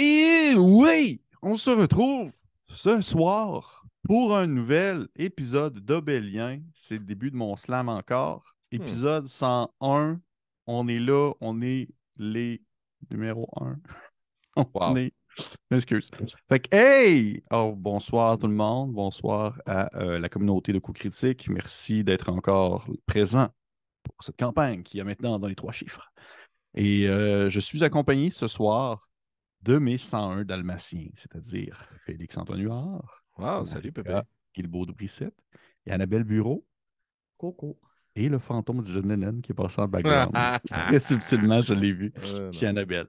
Et oui, on se retrouve ce soir pour un nouvel épisode d'Obélien. C'est le début de mon slam encore. Hmm. Épisode 101. On est là, on est les numéro 1. on est Excuse. Fait que, hey! Oh, bonsoir tout le monde. Bonsoir à euh, la communauté de coups critiques. Merci d'être encore présent pour cette campagne qui est maintenant dans les trois chiffres. Et euh, je suis accompagné ce soir de mes 101 c'est-à-dire Félix Huard. Wow, salut Papa, Guilbaud de et Annabelle Bureau. Coco et le fantôme de jeune qui est passé en background. Très subtilement, je l'ai vu chez Annabelle.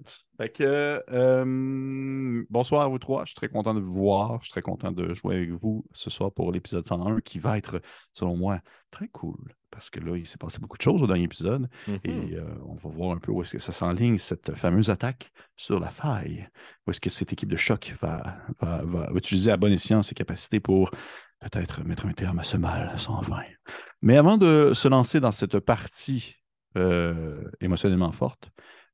Euh, bonsoir à vous trois. Je suis très content de vous voir. Je suis très content de jouer avec vous ce soir pour l'épisode 101 qui va être, selon moi, très cool. Parce que là, il s'est passé beaucoup de choses au dernier épisode mhm. et euh, on va voir un peu où est-ce que ça s'enligne, cette fameuse attaque sur la faille. Où est-ce que cette équipe de choc va, va utiliser à bon escient ses capacités pour peut-être mettre un terme à ce mal sans fin. Mais avant de se lancer dans cette partie euh, émotionnellement forte,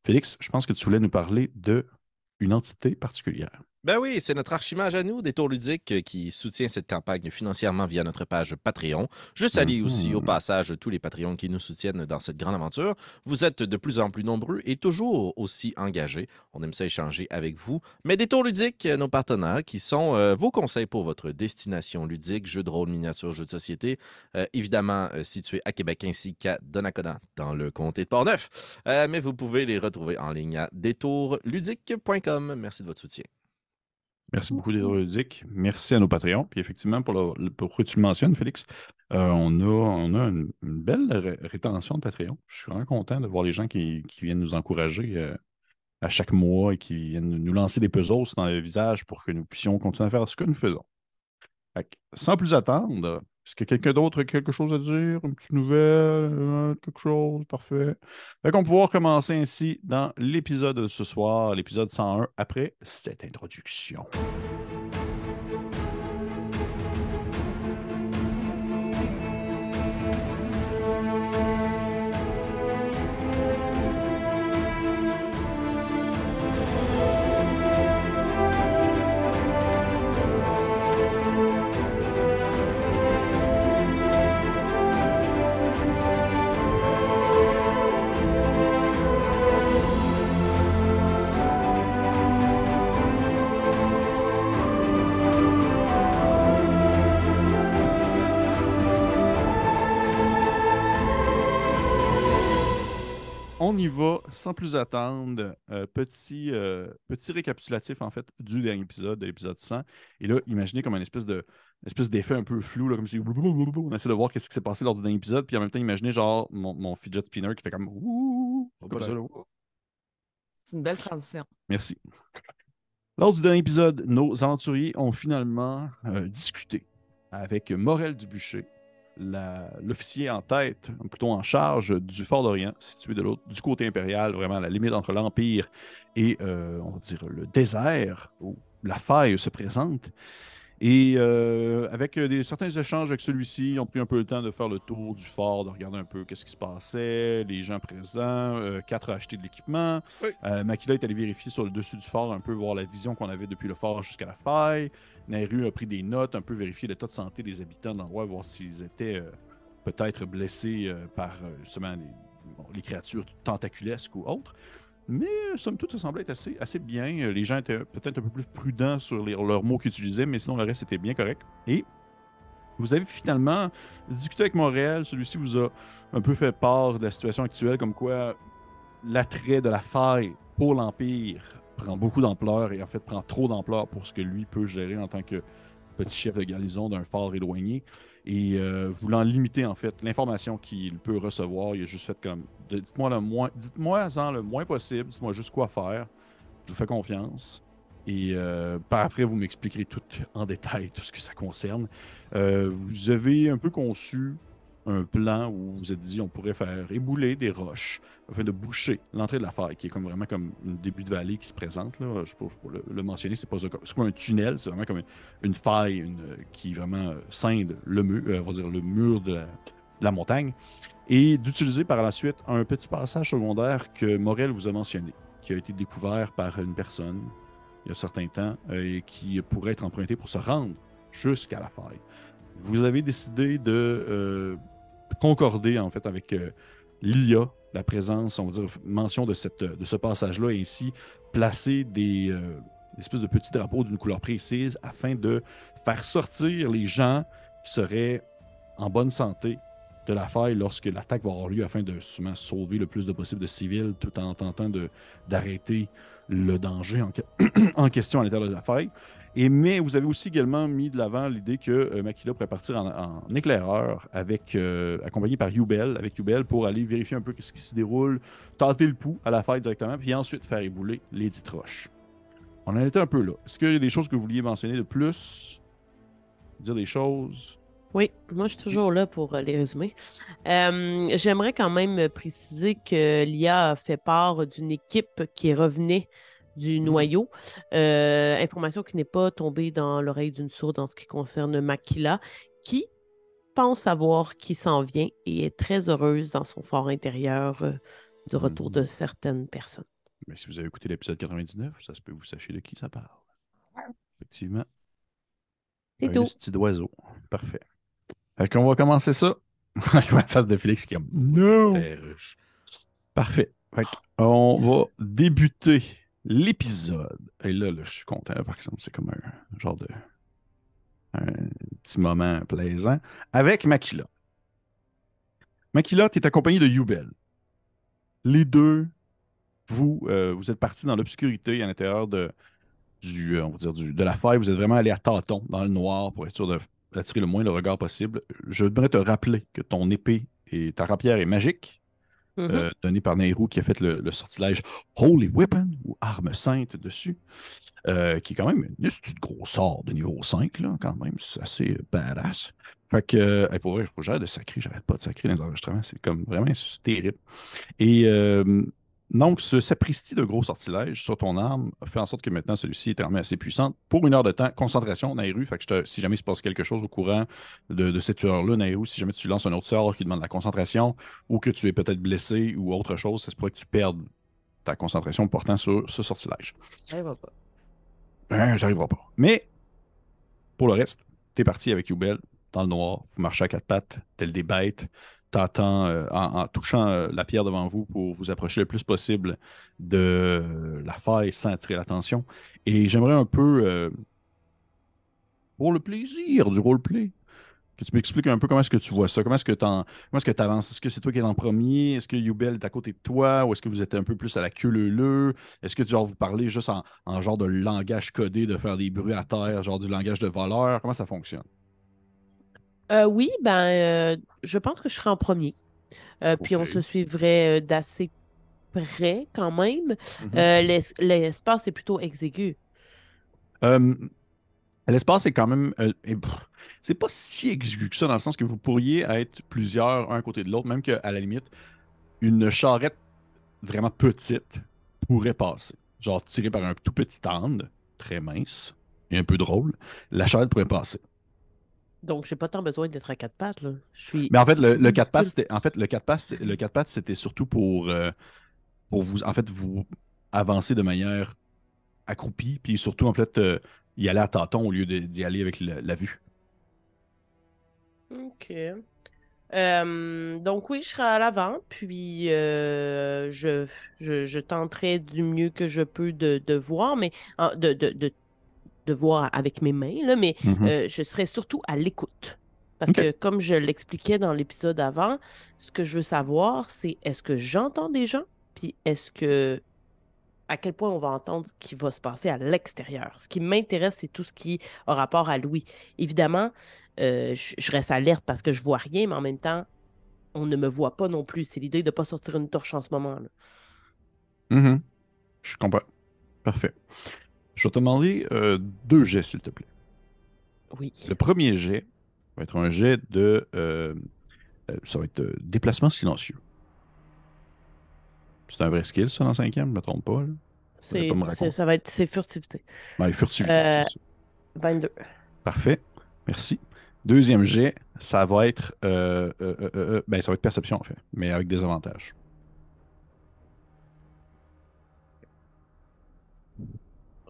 Félix, je pense que tu voulais nous parler d'une entité particulière. Ben oui, c'est notre archimage à nous, des tours ludiques, euh, qui soutient cette campagne financièrement via notre page Patreon. Je salue aussi au mhm. passage tous les Patreons qui nous soutiennent dans cette grande aventure. Vous êtes de plus en plus nombreux et toujours aussi engagés. On aime ça échanger avec vous. Mais des tours ludiques, euh, nos partenaires, qui sont euh, vos conseils pour votre destination ludique, jeux de rôle, miniatures, jeux de société, évidemment situés à Québec ainsi qu'à Donnacona, dans le comté de Portneuf. mais vous pouvez les retrouver en ligne à détourludique.com. Merci de votre soutien. Merci beaucoup, Ludique. Merci à nos Patreons. Puis effectivement, pour, le, pour que tu le mentionnes, Félix, euh, on a, on a une, belle rétention de Patreon. Je suis vraiment content de voir les gens qui, viennent nous encourager euh, à chaque mois et qui viennent nous lancer des puzzles dans le visage pour que nous puissions continuer à faire ce que nous faisons. sans plus attendre, est-ce que quelqu'un d'autre a quelque chose à dire? Une petite nouvelle? Euh, quelque chose? Parfait. On va pouvoir commencer ainsi dans l'épisode de ce soir, l'épisode 101, après cette introduction. on y va sans plus attendre. Euh, petit, euh, petit récapitulatif, en fait, du dernier épisode, de l'épisode 100. Et là, imaginez comme un espèce de espèce d'effet un peu flou, là, comme si on essaie de voir qu'est-ce qui s'est passé lors du dernier épisode, puis en même temps, imaginez genre mon, fidget spinner qui fait comme, C'est une belle transition. Merci. Lors du dernier épisode, nos aventuriers ont finalement euh, discuté avec Morel Dubuchet l'officier en tête, plutôt en charge du Fort d'Orient, situé de l'autre, du côté impérial, vraiment à la limite entre l'Empire et, euh, on va dire, le désert, où la faille se présente. Et euh, avec des, certains échanges avec celui-ci, ils ont pris un peu le temps de faire le tour du fort, de regarder un peu qu'est-ce qui se passait, les gens présents. Euh, quatre achetés de l'équipement. Oui. est allé vérifier sur le dessus du fort un peu, voir la vision qu'on avait depuis le fort jusqu'à la faille. Nairu a pris des notes, un peu vérifié l'état de santé des habitants de l'endroit, voir s'ils étaient euh, peut-être blessés euh, par euh, justement les, créatures tentaculesques ou autres. Mais somme toute, ça semblait être assez, bien. Les gens étaient peut-être un peu plus prudents sur leurs mots qu'ils utilisaient, mais sinon le reste était bien correct. Et vous avez finalement discuté avec Montréal. Celui-ci vous a un peu fait part de la situation actuelle, comme quoi l'attrait de la faille pour l'Empire prend beaucoup d'ampleur et en fait prend trop d'ampleur pour ce que lui peut gérer en tant que petit chef de garnison d'un phare éloigné. Et euh, voulant limiter en fait l'information qu'il peut recevoir, il a juste fait comme dites-moi le moins, dites-moi le moins possible, dites-moi juste quoi faire. Je vous fais confiance. Et euh, par après, vous m'expliquerez tout en détail tout ce que ça concerne. Euh, vous avez un peu conçu un plan où vous êtes dit on pourrait faire ébouler des roches afin de boucher l'entrée de la faille, qui est comme vraiment comme un début de vallée qui se présente. Là. Je pour, pour le, le, mentionner, c'est pas un tunnel, c'est vraiment comme une, faille qui vraiment euh, scinde le mur, euh, on va dire le mur de la, montagne. Et d'utiliser par la suite un petit passage secondaire que Morel vous a mentionné, qui a été découvert par une personne il y a un certain temps euh, et qui pourrait être emprunté pour se rendre jusqu'à la faille. Vous avez décidé de concorder en fait avec euh, l'IA, la présence, on va dire, mention de, cette, de ce passage-là, et ainsi placer euh, des espèces de petits drapeaux d'une couleur précise afin de faire sortir les gens qui seraient en bonne santé de la faille lorsque l'attaque va avoir lieu afin de sauver le plus de possible de civils tout en tentant d'arrêter le danger en, en question à l'intérieur de la faille mais vous avez aussi également mis de l'avant l'idée que euh, Makila pourrait partir en, éclaireur, avec, euh, accompagné par Yubel, avec Yubel pour aller vérifier un peu ce qui se déroule, tenter le pouls à la fête directement, puis ensuite faire ébouler les dix troches. On en était un peu là. Est-ce qu'il y a des choses que vous vouliez mentionner de plus Dire des choses oui, moi je suis toujours là pour euh, les résumer. J'aimerais quand même préciser que l'IA fait part d'une équipe qui revenait du mmh noyau. Euh, information qui n'est pas tombée dans l'oreille d'une sourde en ce qui concerne Makila, qui pense savoir qui s'en vient et est très heureuse dans son fort intérieur euh, du mmh retour de certaines personnes. Mais si vous avez écouté l'épisode 99, ça se peut vous sachiez de qui ça parle. Effectivement. C'est tout. petit oiseau. Parfait. On qu'on va commencer ça. Je vois la face de Félix qui est comme. Parfait. on va débuter l'épisode. Et là, je suis content, par exemple, c'est comme un genre de petit moment plaisant. Avec Makila. Makila, tu es accompagné de Yubel. Les deux, vous, euh, vous êtes partis dans l'obscurité à l'intérieur de, du, euh, on dire de la faille. Vous êtes vraiment allés à tâtons dans le noir pour être sûr d'attirer le moins le regard possible. Je voudrais te rappeler que ton épée et ta rapière est magique. Mm-hmm. Euh, donné par Nehru qui a fait le, sortilège Holy Weapon ou Arme Sainte dessus, euh, qui est quand même une de gros sort de niveau 5, quand même, c'est assez badass. Fait que, euh, pour vrai, je de sacré j'arrête pas de sacrer dans les enregistrements, c'est comme vraiment terrible. Et donc, ce sapristi de gros sortilège sur ton arme fait en sorte que maintenant celui-ci est armé assez puissant. Pour une heure de temps, concentration, Nairu. Fait que si jamais il se passe quelque chose au courant de, cette heure-là, Nairu, si jamais tu lances un autre sort qui demande la concentration ou que tu es peut-être blessé ou autre chose, ça se pourrait que tu perdes ta concentration portant sur ce sortilège. Ça n'arrivera pas. ça ben, pas. Mais pour le reste, t'es parti avec Youbel dans le noir, vous marchez à quatre pattes, tel des bêtes t'attends euh, en, touchant euh, la pierre devant vous pour vous approcher le plus possible de la faille sans attirer l'attention. Et j'aimerais un peu, euh, pour le plaisir du roleplay, que tu m'expliques un peu comment est-ce que tu vois ça, comment est-ce que tu est-ce que avances, est-ce que c'est toi qui es en premier, est-ce que Yubel est à côté de toi, ou est-ce que vous êtes un peu plus à la queue est-ce que tu vas vous parler juste en, genre de langage codé, de faire des bruits à terre, genre du langage de voleur, comment ça fonctionne? Euh, oui, ben, euh, je pense que je serai en premier. Euh, puis on se suivrait d'assez près quand même. Mm-hmm. L'espace est plutôt exigu. L'espace est quand même. c'est pas si exigu que ça, dans le sens que vous pourriez être plusieurs un côté de l'autre, même qu'à la limite, une charrette vraiment petite pourrait passer. Genre tirée par un tout petit stand, très mince et un peu drôle, la charrette pourrait passer. Donc, j'ai pas tant besoin d'être à quatre pattes. Là. Je suis... Mais en fait, le, quatre pattes, c'était en fait, le quatre pattes, le quatre pattes, c'était surtout pour, euh, pour vous, en fait, vous avancer de manière accroupie, puis surtout, en fait, euh, y aller à tâtons au lieu d'y aller avec la vue. Ok. Euh, donc oui, je serai à l'avant, puis je, je, tenterai du mieux que je peux de, de voir, mais de, de, de de voir avec mes mains, mais mm-hmm. euh, je serai surtout à l'écoute. Parce que, comme je l'expliquais dans l'épisode avant, ce que je veux savoir, c'est est-ce que j'entends des gens, puis est-ce que. à quel point on va entendre ce qui va se passer à l'extérieur. Ce qui m'intéresse, c'est tout ce qui a rapport à Louis. Évidemment, euh, je, reste alerte parce que je vois rien, mais en même temps, on ne me voit pas non plus. C'est l'idée de ne pas sortir une torche en ce moment. Là. Mm-hmm. Je comprends. Parfait. Je vais te demander euh, deux jets, s'il te plaît. Oui. Le premier jet va être un jet de. Euh, euh, ça va être déplacement silencieux. C'est un vrai skill, ça, dans cinquième, je me trompe pas. C'est, ça va être c'est furtivité. Ouais, ben, furtivité. 22. Parfait. Merci. Deuxième jet, ça va être. ben, ça va être perception, en fait, mais avec des avantages.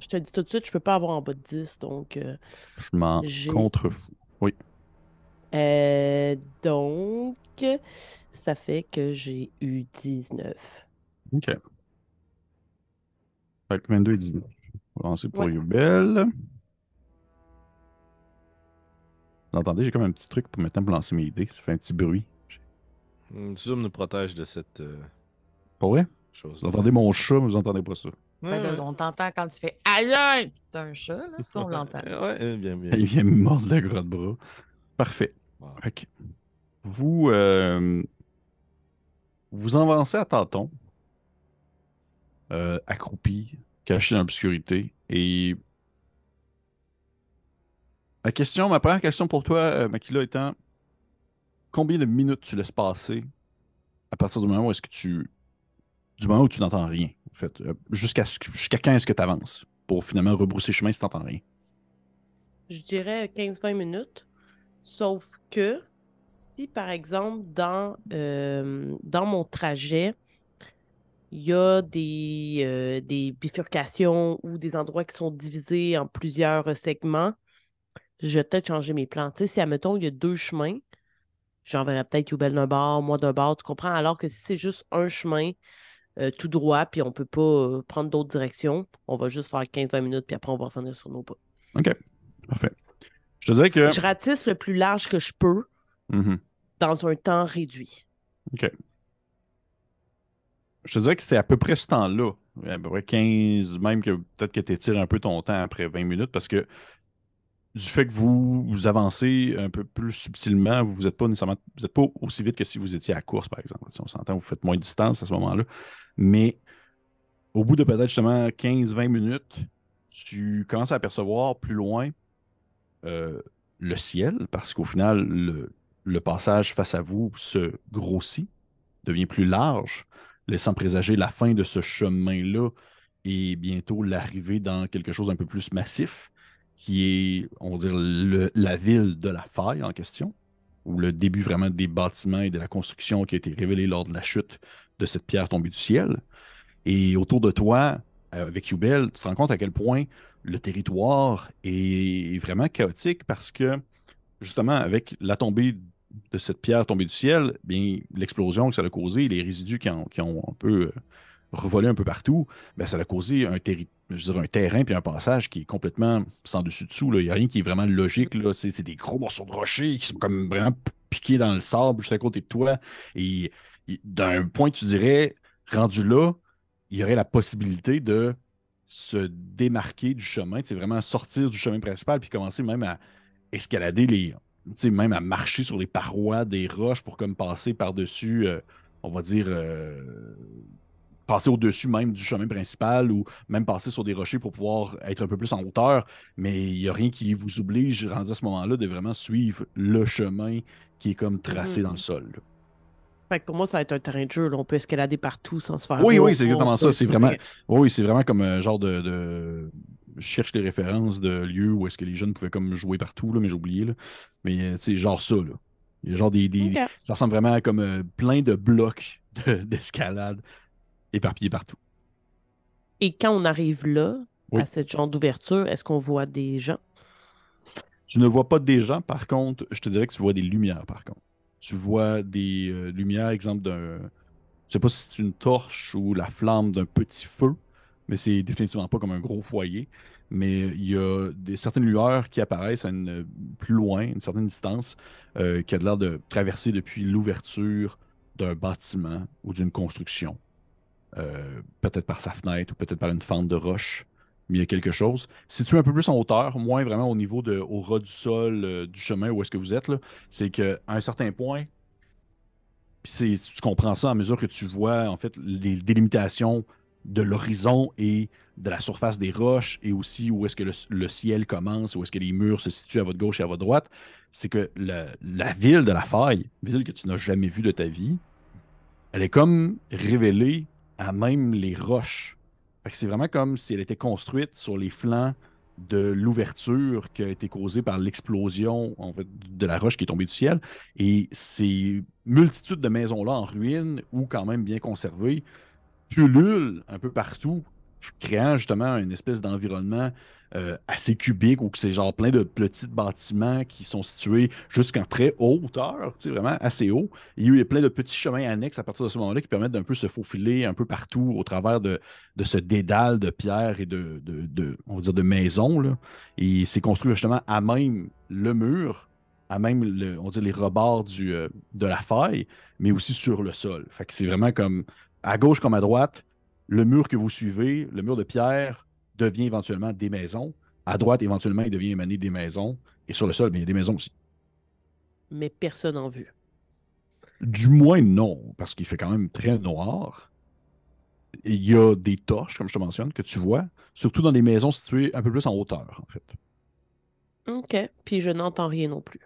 Je te dis tout de suite, je peux pas avoir en bas de 10, donc. Euh, je m'en Contrefou. Oui. Euh, donc, ça fait que j'ai eu 19. OK. Fait que 22 et 19. On va lancer pour Yubel. Vous entendez, j'ai comme un petit truc pour maintenant lancer mes idées. Ça fait un petit bruit. Zoom nous protège de cette. Euh, pas vrai? vous entendez mon chat, mais vous entendez pas ça on t'entend quand tu fais aïe, C'est un chat, là, ça on l'entend. ouais, euh, Il vient mordre le gros de bras. Parfait. Vous, euh, vous avancez à tâtons, euh, accroupi, caché dans l'obscurité, et ma question, ma première question pour toi, euh, Makila, étant combien de minutes tu laisses passer à partir du moment où est-ce que tu, du moment où tu n'entends rien. Euh, jusqu'à, jusqu'à quand est-ce que tu avances pour finalement rebrousser chemin si n'entends rien? Je dirais 15-20 minutes. Sauf que si, par exemple, dans, euh, dans mon trajet, il y a euh, des, bifurcations ou des endroits qui sont divisés en plusieurs segments, je vais peut-être changer mes plans. Tu sais, si, admettons, il y a deux chemins, j'enverrai peut-être Youbel d'un bord, moi d'un bord, tu comprends? Alors que si c'est juste un chemin, euh, tout droit, puis on ne peut pas euh, prendre d'autres directions. On va juste faire 15-20 minutes, puis après, on va revenir sur nos pas. OK. Parfait. Je te dirais que. Je ratisse le plus large que je peux mmh dans un temps réduit. OK. Je te dirais que c'est à peu près ce temps-là. 15, même que peut-être que tu étires un peu ton temps après 20 minutes parce que du fait que vous, avancez un peu plus subtilement, vous n'êtes pas nécessairement vous êtes pas aussi vite que si vous étiez à course, par exemple. Si on s'entend, vous faites moins de distance à ce moment-là. Mais au bout de peut-être justement 15-20 minutes, tu commences à apercevoir plus loin euh, le ciel, parce qu'au final, le, passage face à vous se grossit, devient plus large, laissant présager la fin de ce chemin-là et bientôt l'arrivée dans quelque chose d'un peu plus massif, qui est, on va dire, la ville de la faille en question, ou le début vraiment des bâtiments et de la construction qui a été révélée lors de la chute de cette pierre tombée du ciel. Et autour de toi, euh, avec Jubel tu te rends compte à quel point le territoire est vraiment chaotique parce que, justement, avec la tombée de cette pierre tombée du ciel, bien l'explosion que ça a causé, les résidus qui, ont un peu euh, revolé un peu partout, bien, ça a causé un, un terrain puis un passage qui est complètement sans dessus dessous. Il n'y a rien qui est vraiment logique. C'est des gros morceaux de rochers qui sont comme vraiment piqués dans le sable juste à côté de toi. Et d'un point, tu dirais, rendu là, il y aurait la possibilité de se démarquer du chemin, c'est vraiment sortir du chemin principal, puis commencer même à escalader les. même à marcher sur les parois des roches pour comme passer par-dessus, euh, on va dire, euh, passer au-dessus même du chemin principal ou même passer sur des rochers pour pouvoir être un peu plus en hauteur. Mais il n'y a rien qui vous oblige, rendu à ce moment-là, de vraiment suivre le chemin qui est comme tracé mm-hmm. dans le sol. Fait pour moi, ça va être un terrain de jeu. On peut escalader partout sans se faire. Oui, oui, c'est exactement ça. C'est vraiment, oui, c'est vraiment comme un euh, genre de, Je cherche les références de lieux où est-ce que les jeunes pouvaient comme jouer partout, mais j'ai oublié. Mais c'est euh, genre ça. Là. Il y a genre des, Ça ressemble vraiment à comme euh, plein de blocs d'escalade éparpillés partout. Et quand on arrive là, à cette genre d'ouverture, est-ce qu'on voit des gens? Tu ne vois pas des gens, par contre, je te dirais que tu vois des lumières, par contre tu vois des euh, lumières, exemple d'un. Je sais pas si c'est une torche ou la flamme d'un petit feu, mais c'est définitivement pas comme un gros foyer. Mais il y a des, certaines lueurs qui apparaissent à une, euh, plus loin, une certaine distance, euh, qui a l'air de traverser depuis l'ouverture d'un bâtiment ou d'une construction. peut-être par sa fenêtre ou peut-être par une fente de roche mais il y a quelque chose. Si tu es un peu plus en hauteur, moins vraiment au niveau de, au ras du sol, euh, du chemin où est-ce que vous êtes, c'est qu'à un certain point, puis tu comprends ça à mesure que tu vois en fait les délimitations de l'horizon et de la surface des roches et aussi où est-ce que le, ciel commence, où est-ce que les murs se situent à votre gauche et à votre droite, c'est que la, la ville de la faille, ville que tu n'as jamais vue de ta vie, elle est comme révélée à même les roches c'est vraiment comme si elle était construite sur les flancs de l'ouverture qui a été causée par l'explosion de la roche qui est tombée du ciel. Et ces multitudes de maisons-là en ruine ou quand même bien conservées pullulent un peu partout, créant justement une espèce d'environnement euh, assez cubique ou que c'est genre plein de petits bâtiments qui sont situés jusqu'en très hauteur, tu vraiment assez haut. Il y a plein de petits chemins annexes à partir de ce moment-là qui permettent d'un peu se faufiler un peu partout au travers de, de ce dédale de pierres et de, de, on va dire de maisons. Là. Et c'est construit justement à même le mur à même le, on dit les rebords du, euh, de la faille, mais aussi sur le sol. Fait c'est vraiment comme à gauche comme à droite, le mur que vous suivez, le mur de pierre, devient éventuellement des maisons. À droite, éventuellement, il devient émané des maisons. Et sur le sol, il y a des maisons aussi. Mais personne en vue. Du moins, non, parce qu'il fait quand même très noir. Il y a des torches, comme je te mentionne, que tu vois, surtout dans des maisons situées un peu plus en hauteur, en fait. OK. Puis je n'entends rien non plus.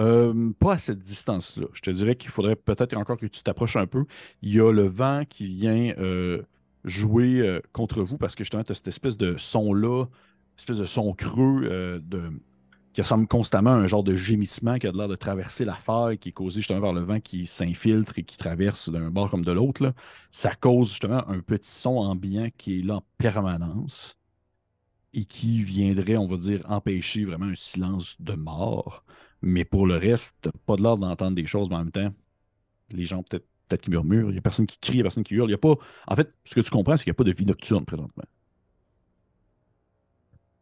Euh, pas à cette distance-là. Je te dirais qu'il faudrait peut-être encore que tu t'approches un peu. Il y a le vent qui vient euh, jouer euh, contre vous parce que justement, tu as cette espèce de son-là, espèce de son creux euh, de, qui ressemble constamment à un genre de gémissement qui a l'air de traverser la faille, qui est causé justement par le vent qui s'infiltre et qui traverse d'un bord comme de l'autre. Ça cause justement un petit son ambiant qui est là en permanence et qui viendrait, on va dire, empêcher vraiment un silence de mort. Mais pour le reste, pas de l'air d'entendre des choses, mais en même temps, les gens peut-être qui murmure, il n'y a personne qui crie, il n'y a personne qui hurle. Il y a pas... En fait, ce que tu comprends, c'est qu'il n'y a pas de vie nocturne présentement.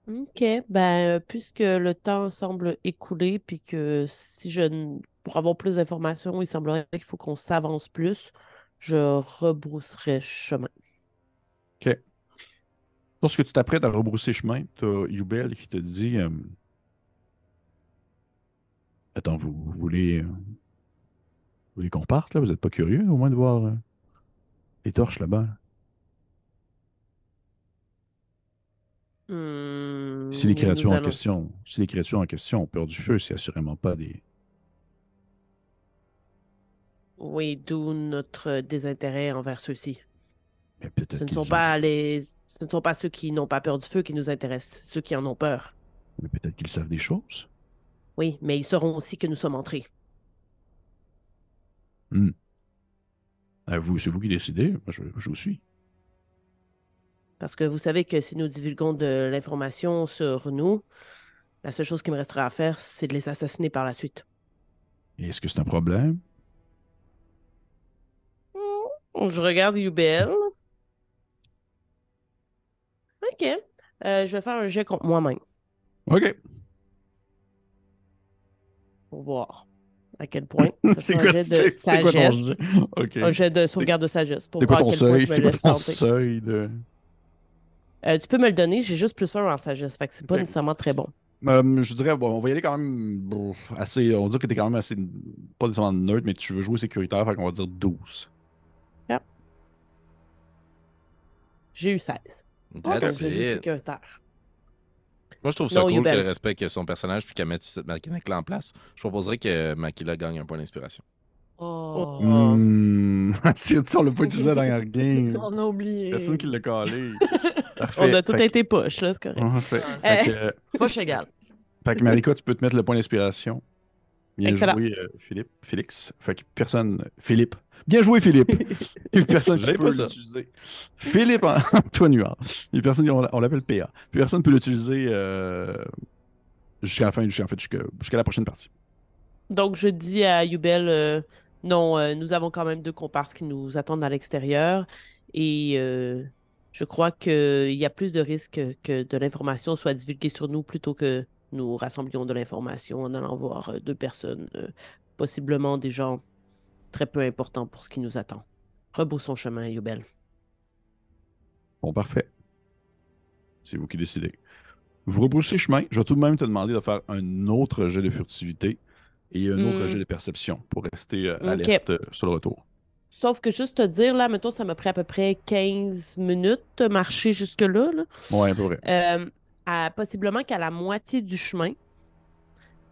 OK. Ben, euh, puisque le temps semble écouler puis que si je. Pour avoir plus d'informations, il semblerait qu'il faut qu'on s'avance plus, je rebrousserai chemin. OK. Lorsque tu t'apprêtes à rebrousser chemin, tu as Yubel qui te dit euh, Attends, vous voulez. Euh, vous voulez qu'on parte, là? Vous n'êtes pas curieux, au moins, de voir euh, les torches là-bas? Hmm, si les créatures en question, les en question ont peur du feu, c'est assurément pas des. Oui, d'où notre désintérêt envers ceux-ci. ce ne sont pas les, ce ne sont pas ceux qui n'ont pas peur du feu qui nous intéressent, ceux qui en ont peur. Mais peut-être qu'ils savent des choses. Oui, mais ils sauront aussi que nous sommes entrés. Hmm. Euh, vous, c'est vous qui décidez. Moi, je, vous suis. Parce que vous savez que si nous divulguons de l'information sur nous, la seule chose qui me restera à faire, c'est de les assassiner par la suite. Est-ce que c'est un problème? Hmm. Je regarde UBL. OK. Euh, je vais faire un jet contre moi-même. OK. Au voir à quel point. c'est quoi, un jeu de sagesse. Un de sauvegarde de sagesse. Pour quoi ton seuil? seuil de... Euh, tu peux me le donner, j'ai juste plus un en sagesse, fait que c'est pas nécessairement très bon. Euh, je dirais, bon, on va y aller quand même assez. On va dire que t'es quand même assez. Pas nécessairement neutre, mais tu veux jouer sécuritaire, fait qu'on va dire 12. J'ai eu 16. That's Donc, it. sécuritaire. Moi, je trouve ça cool qu'elle respecte son personnage puis qu'elle mette cette mécanique-là en place. Je proposerais que Makila gagne un point d'inspiration. Oh. Hmm. Si on l'a pas utilisé dans leur game. On a oublié. Personne qui l'a collé on a tout été poche, là, c'est correct. Euh, poche égale. Fait que Marika, tu peux te mettre le point d'inspiration. Bien joué, euh, Philippe. Félix. Fait que personne. Philippe. Bien joué, Philippe. Il personne ne peut l'utiliser. Philippe hein, Antoine a personne, on, l'appelle PA. personne ne peut l'utiliser euh, jusqu'à la fin, en fait, jusqu'à la prochaine partie. Donc, je dis à Yubel, euh, non, euh, nous avons quand même deux comparses qui nous attendent à l'extérieur. Et je crois qu'il y a plus de risques que de l'information soit divulguée sur nous plutôt que nous rassemblions de l'information en allant voir deux personnes, possiblement des gens très peu important pour ce qui nous attend. Rebroussons chemin, Yubel. Bon, parfait. C'est vous qui décidez. Vous rebroussez chemin. Je vais tout de même te demander de faire un autre jet de furtivité et un autre hmm. jet de perception pour rester euh, alerte euh, sur le retour. Sauf que juste te dire, là, mettons, ça m'a pris à peu près 15 minutes de marcher jusque-là. à peu euh, possiblement qu'à la moitié du chemin,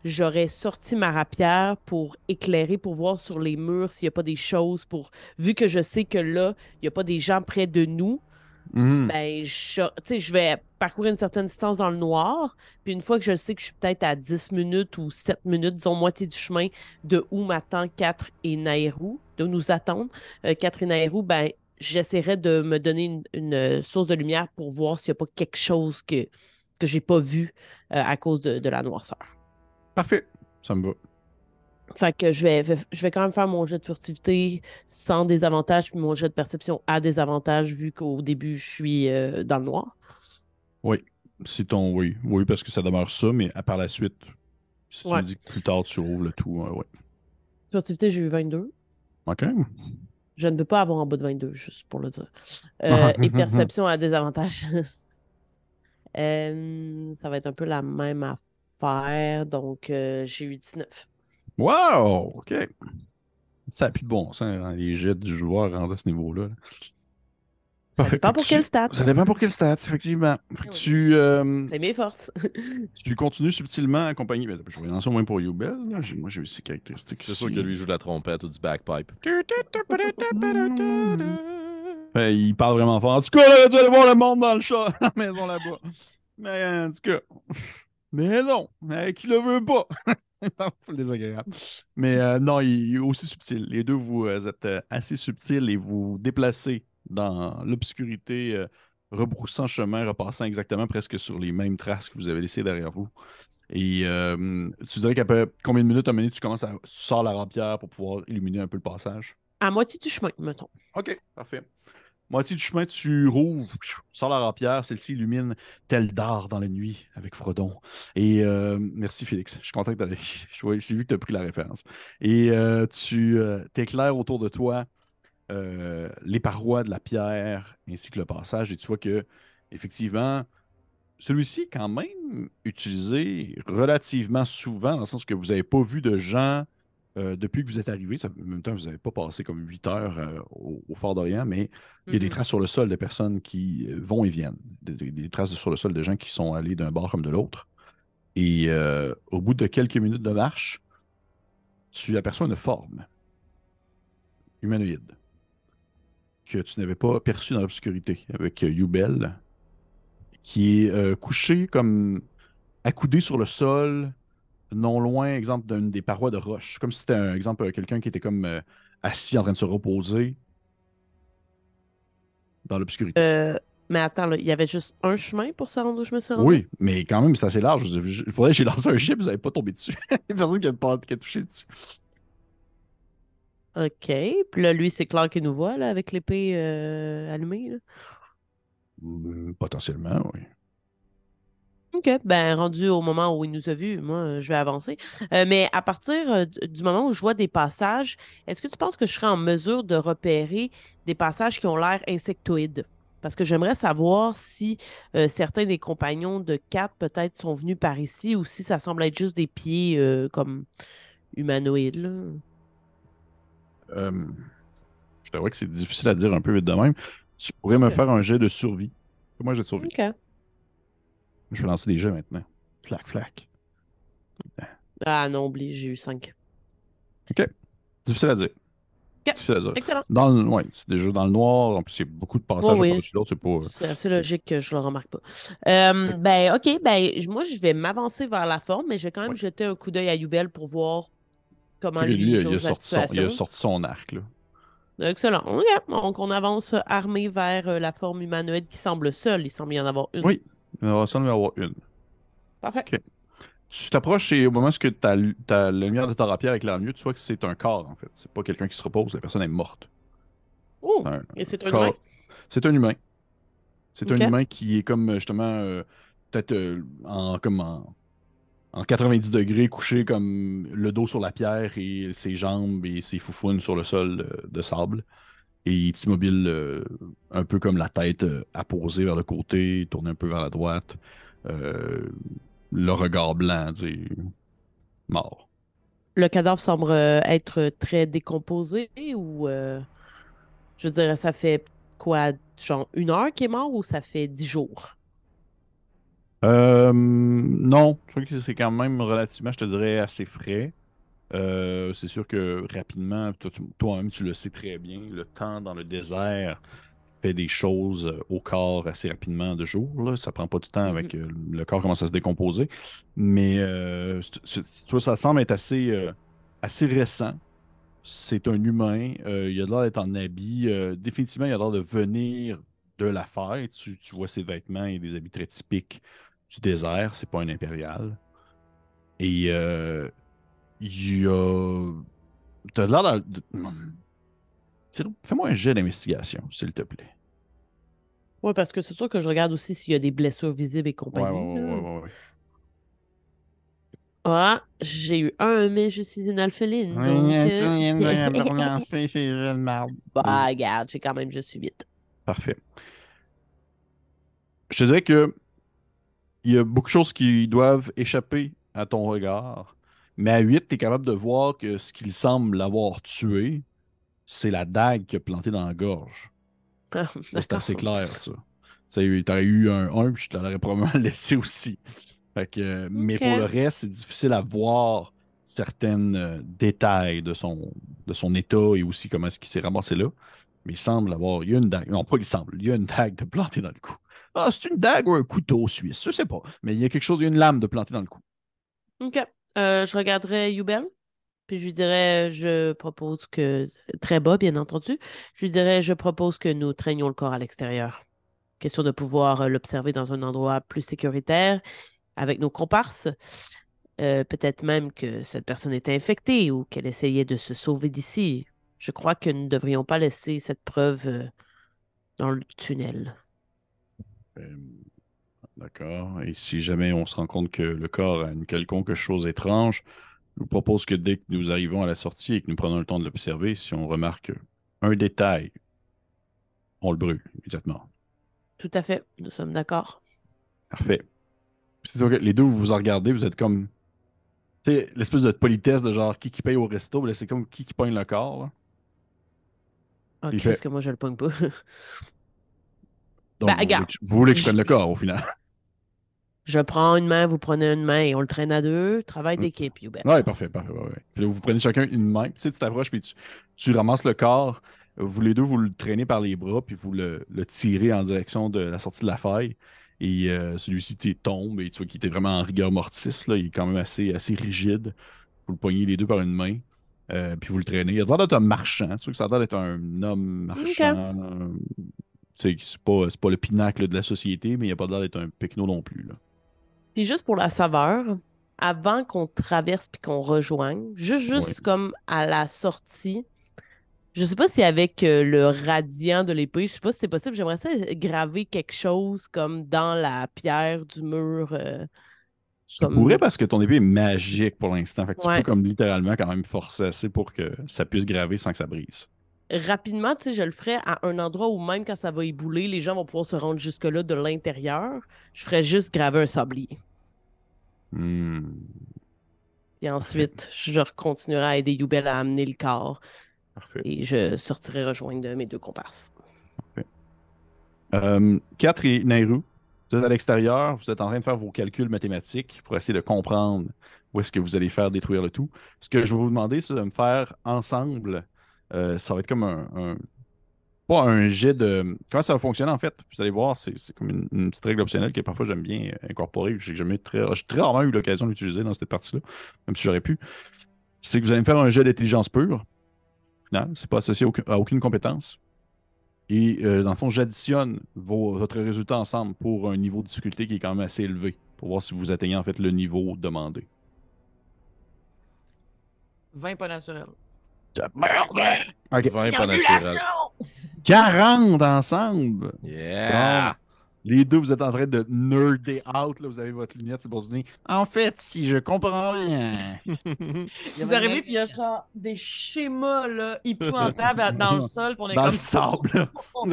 j'aurais sorti ma rapière pour éclairer, pour voir sur les murs s'il n'y a pas des choses, pour vu que je sais que là, il n'y a pas des gens près de nous, mm-hmm. ben, je, je vais parcourir une certaine distance dans le noir. Puis une fois que je sais que je suis peut-être à 10 minutes ou 7 minutes, disons moitié du chemin de où m'attend 4 et Nairou, de nous attendre, euh, et Nairou, ben, j'essaierai de me donner une, euh, source de lumière pour voir s'il n'y a pas quelque chose que que j'ai pas vu euh, à cause de la noirceur fait ça me va. Fait que je vais, je vais quand même faire mon jet de furtivité sans désavantage, puis mon jet de perception à désavantage, vu qu'au début, je suis euh, dans le noir. Oui, c'est ton. Oui, oui, parce que ça demeure ça, mais à par la suite, si tu dis que plus tard, tu rouvres le tout, euh, Furtivité, j'ai eu 22. OK. Je ne veux pas avoir en bas de 22, juste pour le dire. Euh, et perception à désavantage. euh, ça va être un peu la même affaire donc, euh, j'ai eu 19. Wow! OK. Ça a plus de bon sens, hein, les jets du joueur à ce niveau-là. Ça dépend pour quel stat. Ça dépend pour quel stat, effectivement. tu, euh, C'est mes forces. tu continues subtilement à accompagner. Ben, je vais lancer au moins pour Youbel. Moi, j'ai eu ces caractéristiques. C'est sûr que lui joue de la trompette ou du backpipe. Ben, il parle vraiment fort. Du coup, cas, là, tu aller voir le monde dans le chat, la maison là-bas. Mais en tout cas. Mais non, euh, qui le veut pas. désagréable. Mais euh, non, il est aussi subtil. Les deux, vous euh, êtes euh, assez subtils et vous vous déplacez dans l'obscurité, rebroussant chemin, repassant exactement presque sur les mêmes traces que vous avez laissées derrière vous. Et tu dirais qu'après combien de minutes, à minute, tu commences à sort la rampière pour pouvoir illuminer un peu le passage? À moitié du chemin, mettons. OK, parfait. Moitié du chemin, tu rouvres, sors la rampière, celle-ci illumine tel d'art dans la nuit avec Frodon. Et euh, merci Félix, je suis content que J'ai vu que tu as pris la référence. Et euh, tu euh, éclaires autour de toi les parois de la pierre ainsi que le passage. Et tu vois que, effectivement, celui-ci est quand même utilisé relativement souvent, dans le sens que vous n'avez pas vu de gens euh, depuis que vous êtes arrivé, en même temps, vous n'avez pas passé comme 8 heures euh, au, Fort d'Orient, mais il y a des mm-hmm. traces sur le sol de personnes qui euh, vont et viennent, des, traces sur le sol de gens qui sont allés d'un bord comme de l'autre. Et au bout de quelques minutes de marche, tu aperçois une forme humanoïde que tu n'avais pas perçue dans l'obscurité avec Yubel, qui est couché, comme accoudé sur le sol, non loin, exemple, d'une des parois de roche. Comme si c'était, un exemple, euh, quelqu'un qui était comme euh, assis en train de se reposer dans l'obscurité. Euh, mais attends, il y avait juste un chemin pour se rendre où je me suis rendu? Oui, mais quand même, c'est assez large. je j'ai lancé un chip, vous n'avez pas tombé dessus. il personne qui a, pas, touché dessus. OK. Puis là, lui, c'est clair qu'il nous voit, là, avec l'épée allumée, Potentiellement, oui. OK, ben rendu au moment où il nous a vus, moi, euh, je vais avancer. Euh, mais à partir euh, du moment où je vois des passages, est-ce que tu penses que je serai en mesure de repérer des passages qui ont l'air insectoïdes? Parce que j'aimerais savoir si certains des compagnons de Kat peut-être sont venus par ici ou si ça semble être juste des pieds comme humanoïdes. Là. je t'avoue que c'est difficile à dire un peu vite de même. Tu pourrais me faire un jet de survie. Moi, j'ai de survie. OK. Je vais lancer des jeux maintenant. Flac, flac. Ah non, oublie, j'ai eu cinq. OK. Difficile à dire. Difficile à dire. Excellent. Dans ouais, c'est des jeux dans le noir. En plus, c'est beaucoup de passages oui, dessus l'autre. C'est pas... C'est assez logique que je le remarque pas. Euh, ben, OK. Ben, moi, je vais m'avancer vers la forme, mais je vais quand même jeter un coup d'œil à Yubel pour voir comment lui il, il, a sorti son, il, a sorti son, arc. Là. Excellent. Donc, on avance euh, armé vers euh, la forme humanoïde qui semble seule. Il semble y en avoir une. Oui en avoir une Parfait. Tu t'approches et au moment où tu as, la lumière de ta rapière avec mieux, tu vois que c'est un corps, en fait. C'est pas quelqu'un qui se repose, la personne est morte. Oh! et c'est un, humain? C'est un humain. C'est un humain qui est comme justement euh, peut-être euh, en, comme en, 90 degrés, couché comme le dos sur la pierre et ses jambes et ses foufounes sur le sol de sable. Et il est immobile, euh, un peu comme la tête euh, apposée vers le côté, tournée un peu vers la droite. Euh, le regard blanc, tu mort. Le cadavre semble être très décomposé ou. je dirais, ça fait quoi, genre une heure qu'il est mort ou ça fait dix jours? non, je crois que c'est quand même relativement, je te dirais, assez frais. Euh, c'est sûr que rapidement, toi-même, tu le sais très bien, le temps dans le désert fait des choses euh, au corps assez rapidement de jour. Là. Ça prend pas du temps avec mm-hmm. euh, le corps commence à se décomposer. Mais euh, ça semble être assez, assez récent. C'est un humain. il a l'air d'être en habit. définitivement, il a l'air de venir de la fête. Tu, vois ses vêtements et des habits très typiques du désert. C'est pas un impérial. Et il y a. T'as l'air Fais-moi un jet d'investigation, s'il te plaît. ouais parce que c'est sûr que je regarde aussi s'il y a des blessures visibles et compagnie. Ouais, ouais, ouais, Ah, j'ai eu un, mais je suis une merde. Bah, regarde, j'ai quand même juste vite Parfait. Je te dirais que il y a beaucoup de choses qui doivent échapper à ton regard mais à 8, tu es capable de voir que ce qu'il semble l'avoir tué, c'est la dague qu'il a plantée dans la gorge. Ah, c'est assez clair, ça. Tu as eu un 1, puis je te l'aurais probablement laissé aussi. Mais pour le reste, c'est difficile à voir certains euh, détails de son, de son état et aussi comment est-ce qu'il s'est ramassé là. Mais il semble avoir. Il y a une dague. Non, pas il semble. Il y a une dague de plantée dans le cou. Ah, c'est une dague ou un couteau suisse. Je sais pas. Mais il y a quelque chose, il y a une lame de plantée dans le cou. OK. Euh, je regarderais Youbel, puis je lui dirais, euh, je propose que, très bas bien entendu, je lui dirais, je propose que nous traînions le corps à l'extérieur. Question de pouvoir euh, l'observer dans un endroit plus sécuritaire avec nos comparses. Peut-être même que cette personne était infectée ou qu'elle essayait de se sauver d'ici. Je crois que nous ne devrions pas laisser cette preuve dans le tunnel. D'accord. Et si jamais on se rend compte que le corps a une quelconque chose étrange, je vous propose que dès que nous arrivons à la sortie et que nous prenons le temps de l'observer, si on remarque un détail, on le brûle immédiatement. Tout à fait, nous sommes d'accord. Parfait. Les deux, vous vous en regardez, vous êtes comme. Tu sais, l'espèce de politesse de genre qui qui paye au resto, c'est comme qui qui pogne le corps. Ok, parce que moi je le pogne pas. Donc, ben, vous, voulez, vous, voulez que je prenne le corps au final? Je prends une main, vous prenez une main et on le traîne à deux. Travail d'équipe, you parfait, parfait. vous prenez chacun une main. Tu sais, tu t'approches, puis tu, ramasses le corps. Vous les deux, vous le traînez par les bras, puis vous le, tirez en direction de la sortie de la faille. Et euh, celui-ci tombe et tu vois qu'il était vraiment en rigueur mortis. Là. Il est quand même assez, assez rigide. Vous le poignez les deux par une main. Euh, puis vous le traînez. Il a l'air d'être un marchand. Tu vois que ça a l'air d'être un homme marchand. Euh, c'est pas, le pinacle de la société, mais il a pas l'air d'être un pecno non plus. Là. Puis juste pour la saveur, avant qu'on traverse puis qu'on rejoigne, juste, juste comme à la sortie, je sais pas si avec euh, le radiant de l'épée, je sais pas si c'est possible, j'aimerais ça graver quelque chose comme dans la pierre du mur. tu euh, pourrais parce que ton épée est magique pour l'instant. Fait que tu peux comme littéralement quand même forcer assez pour que ça puisse graver sans que ça brise rapidement, tu je le ferai à un endroit où même quand ça va ébouler, les gens vont pouvoir se rendre jusque-là de l'intérieur. Je ferai juste graver un sablier. Hmm. Et ensuite, je continuerai à aider Youbel à amener le corps. Et je sortirai rejoindre mes deux comparses. Euh, et Nairu, vous êtes à l'extérieur, vous êtes en train de faire vos calculs mathématiques pour essayer de comprendre où est-ce que vous allez faire détruire le tout. Ce que je vais vous demander, c'est de me faire ensemble euh, ça va être comme un, Pas un jet de. Comment ça va fonctionner en fait Vous allez voir, c'est comme une, petite règle optionnelle que parfois j'aime bien euh, incorporer. J'ai jamais très, très rarement eu l'occasion d'utiliser dans cette partie-là, même si j'aurais pu. C'est que vous allez me faire un jet d'intelligence pure. Non, c'est pas associé à aucune compétence. Et euh, dans le fond, j'additionne votre résultat ensemble pour un niveau de difficulté qui est quand même assez élevé pour voir si vous atteignez en fait le niveau demandé. 20 pas naturel. 40 ensemble! Yeah! Les deux, vous êtes en train de nerder out. Là, vous avez votre lunette, c'est pour vous dire En fait, si je comprends rien... » vous arrivez, puis il y a genre des schémas là, épouvantables dans le sol. On est dans le sable.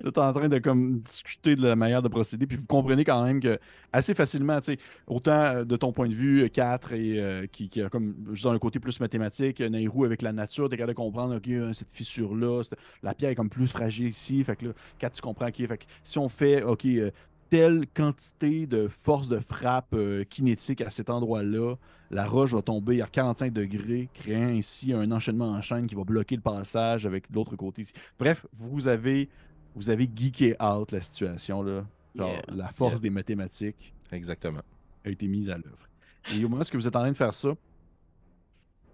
vous êtes en train de comme, discuter de la manière de procéder, puis vous comprenez quand même que assez facilement, autant euh, de ton point de vue, 4 euh, et euh, qui, a comme juste un côté plus mathématique, Nairou avec la nature, tu es capable de comprendre, a cette fissure-là, la pierre est comme plus fragile ici. Fait que là, 4, tu comprends, a si on fait, OK, euh, telle quantité de force de frappe euh, kinétique à cet endroit-là, la roche va tomber à 45 degrés, créant ainsi un enchaînement en chaîne qui va bloquer le passage avec l'autre côté. Bref, vous avez, vous avez geeké out la situation. Là. la force des mathématiques Exactement. a été mise à l'œuvre. Et au moment où vous êtes en train de faire ça,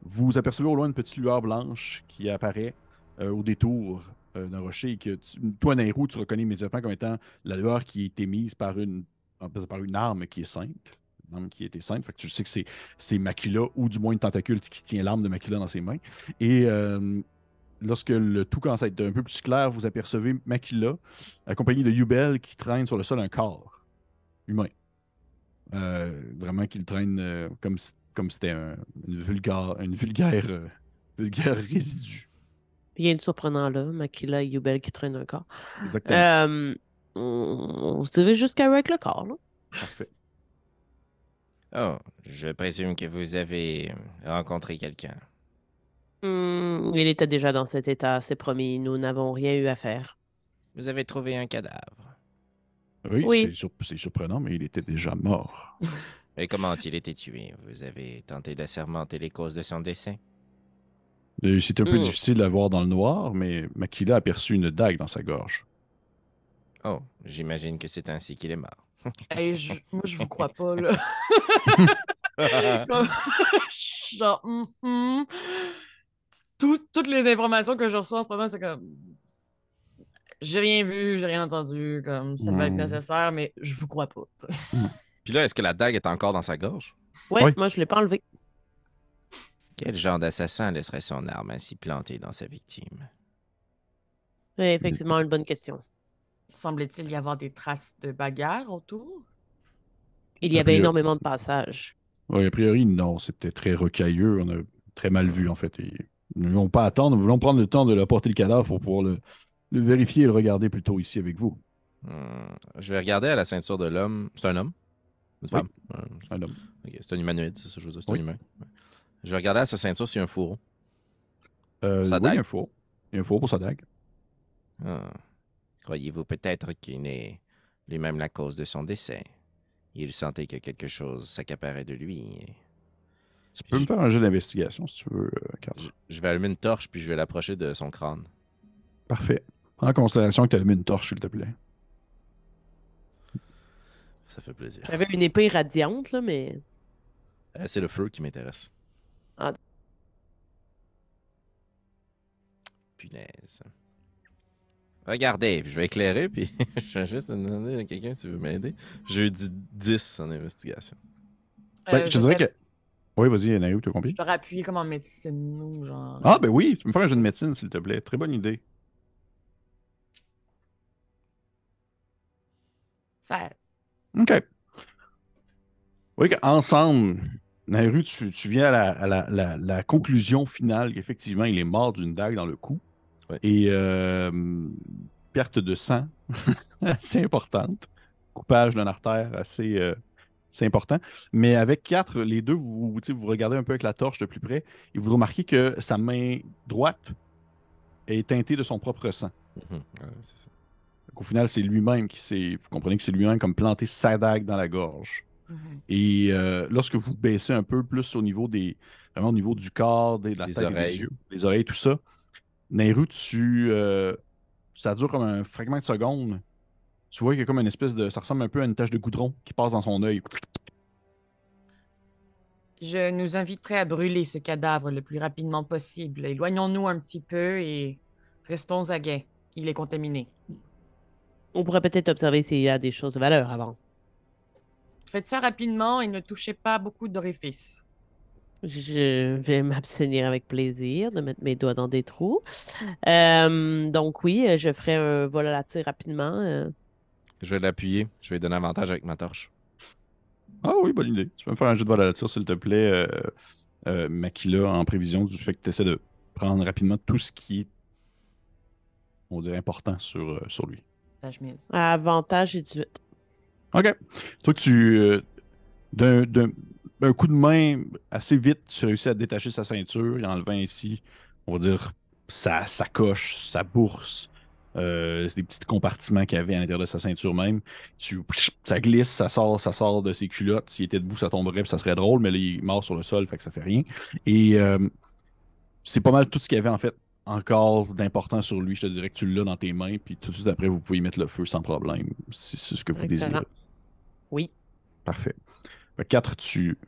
vous apercevez au loin une petite lueur blanche qui apparaît euh, au détour euh, d'un rocher que toi, Nairou, tu reconnais immédiatement comme étant la lueur qui est émise par une, par une arme qui est sainte. qui était sainte. Fait que tu sais que c'est, c'est Makila ou du moins une tentacule qui tient l'arme de Makila dans ses mains. Et euh, lorsque le tout commence à être un peu plus clair, vous apercevez Makila, accompagné de Yubel, qui traîne sur le sol un corps humain. vraiment euh, vraiment qu'il traîne comme, comme c'était un, une vulgaire, une vulgaire, vulgaire résidu. Rien de surprenant là, Makila et Yubel qui traînent un corps. Exactement. Euh, on, se jusqu'à avec le corps. Là. Parfait. Oh, je présume que vous avez rencontré quelqu'un. Hmm, il était déjà dans cet état, c'est promis, nous n'avons rien eu à faire. Vous avez trouvé un cadavre. Oui, c'est surprenant, mais il était déjà mort. Et comment il était tué Vous avez tenté d'assermenter les causes de son décès euh, c'est un peu hmm. difficile à voir dans le noir, mais Makila aperçut une dague dans sa gorge. Oh, j'imagine que c'est ainsi qu'il est mort. je, moi, je vous crois pas, là. Mm-hmm. toutes les informations que je reçois en ce moment, c'est comme. J'ai rien vu, j'ai rien entendu, comme ça va être hmm. nécessaire, mais je vous crois pas. Hmm. Puis là, est-ce que la dague est encore dans sa gorge? Ouais, oui. moi, je l'ai pas enlevée. Quel genre d'assassin laisserait son arme ainsi plantée dans sa victime? C'est effectivement une bonne question. Semblait-il y avoir des traces de bagarre autour? Il y avait énormément de passages. Oui, a priori, non. C'était très rocailleux. On a très mal vu, en fait. Et nous ne voulons pas attendre. Nous voulons prendre le temps de la porter le cadavre pour pouvoir le, vérifier et le regarder plutôt ici avec vous. Hmm. je vais regarder à la ceinture de l'homme. C'est un homme? Une femme? un homme. c'est un humanoïde, c'est ce chose C'est un humain. Je regardais à sa ceinture s'il y a un fourreau. Euh, oui, il un fourreau. Il y a un fourreau pour sa dague. Ah. Croyez-vous peut-être qu'il n'est lui-même la cause de son décès? Il sentait que quelque chose s'accaparait de lui. Tu peux me faire un jeu d'investigation si tu veux, euh, Je, vais allumer une torche puis je vais l'approcher de son crâne. Parfait. Prends en considération que tu allumes une torche, s'il te plaît. Ça fait plaisir. J'avais une épée radiante, là, mais. Euh, c'est le feu qui m'intéresse. Regardez, puis je vais éclairer, puis je vais juste demander à quelqu'un si veux m'aider. J'ai dis 10 en investigation. Ben, euh, je te dirais que. Oui, vas-y, tu as compris? Je te rappuie comme en médecine, nous, genre. Ah, ben oui, tu peux me faire un jeu de médecine, s'il te plaît. Très bonne idée. 16. OK. Oui, ensemble, Nairu tu, tu viens à la, la conclusion finale qu'effectivement, il est mort d'une dague dans le cou. Et euh, perte de sang assez importante. Coupage d'une artère euh, assez, important. Mais avec quatre, les deux, vous, vous regardez un peu avec la torche de plus près et vous remarquez que sa main droite est teintée de son propre sang. Mhm. Au final, c'est lui-même qui s'est. Vous comprenez que c'est lui-même comme planté sa dague dans la gorge. Mhm. Et euh, lorsque vous baissez un peu plus au niveau des. Vraiment au niveau du corps, des, de les des oreilles, tout ça, Nehru, tu. Euh, ça dure comme un fragment de seconde. Tu vois qu'il y a comme une espèce de. Ça ressemble un peu à une tache de goudron qui passe dans son œil. Je nous inviterai à brûler ce cadavre le plus rapidement possible. Éloignons-nous un petit peu et restons à guet. Il est contaminé. On pourrait peut-être observer s'il y a des choses de valeur avant. Faites ça rapidement et ne touchez pas beaucoup d'orifices. Je vais m'abstenir avec plaisir de mettre mes doigts dans des trous. Mmh. donc oui, euh, je ferai un vol à la tire rapidement. Euh. Je vais l'appuyer. Je vais donner avantage avec ma torche. Ah oui, bonne idée. Tu peux me faire un jeu de vol à la tire, s'il te plaît, euh, euh Makila, en prévision du fait que tu essaies de prendre rapidement tout ce qui est, on dirait, important sur, sur lui. Avantage et du. OK. Toi, tu... d'un ben, un coup de main assez vite, tu réussis à détacher sa ceinture et enlevant ici, on va dire, sa, coche, sa bourse, euh, des petits compartiments qu'il y avait à l'intérieur de sa ceinture même. Tu, ça glisse, ça sort, ça sort de ses culottes. S'il était debout, ça tomberait, puis ça serait drôle, mais là, il est mort sur le sol, fait que ça fait rien. Et euh, c'est pas mal tout ce qu'il y avait en fait encore d'important sur lui. Je te dirais que tu l'as dans tes mains, puis tout de suite après, vous pouvez y mettre le feu sans problème, si c'est ce que vous désirez. Oui. Parfait. 4, tu.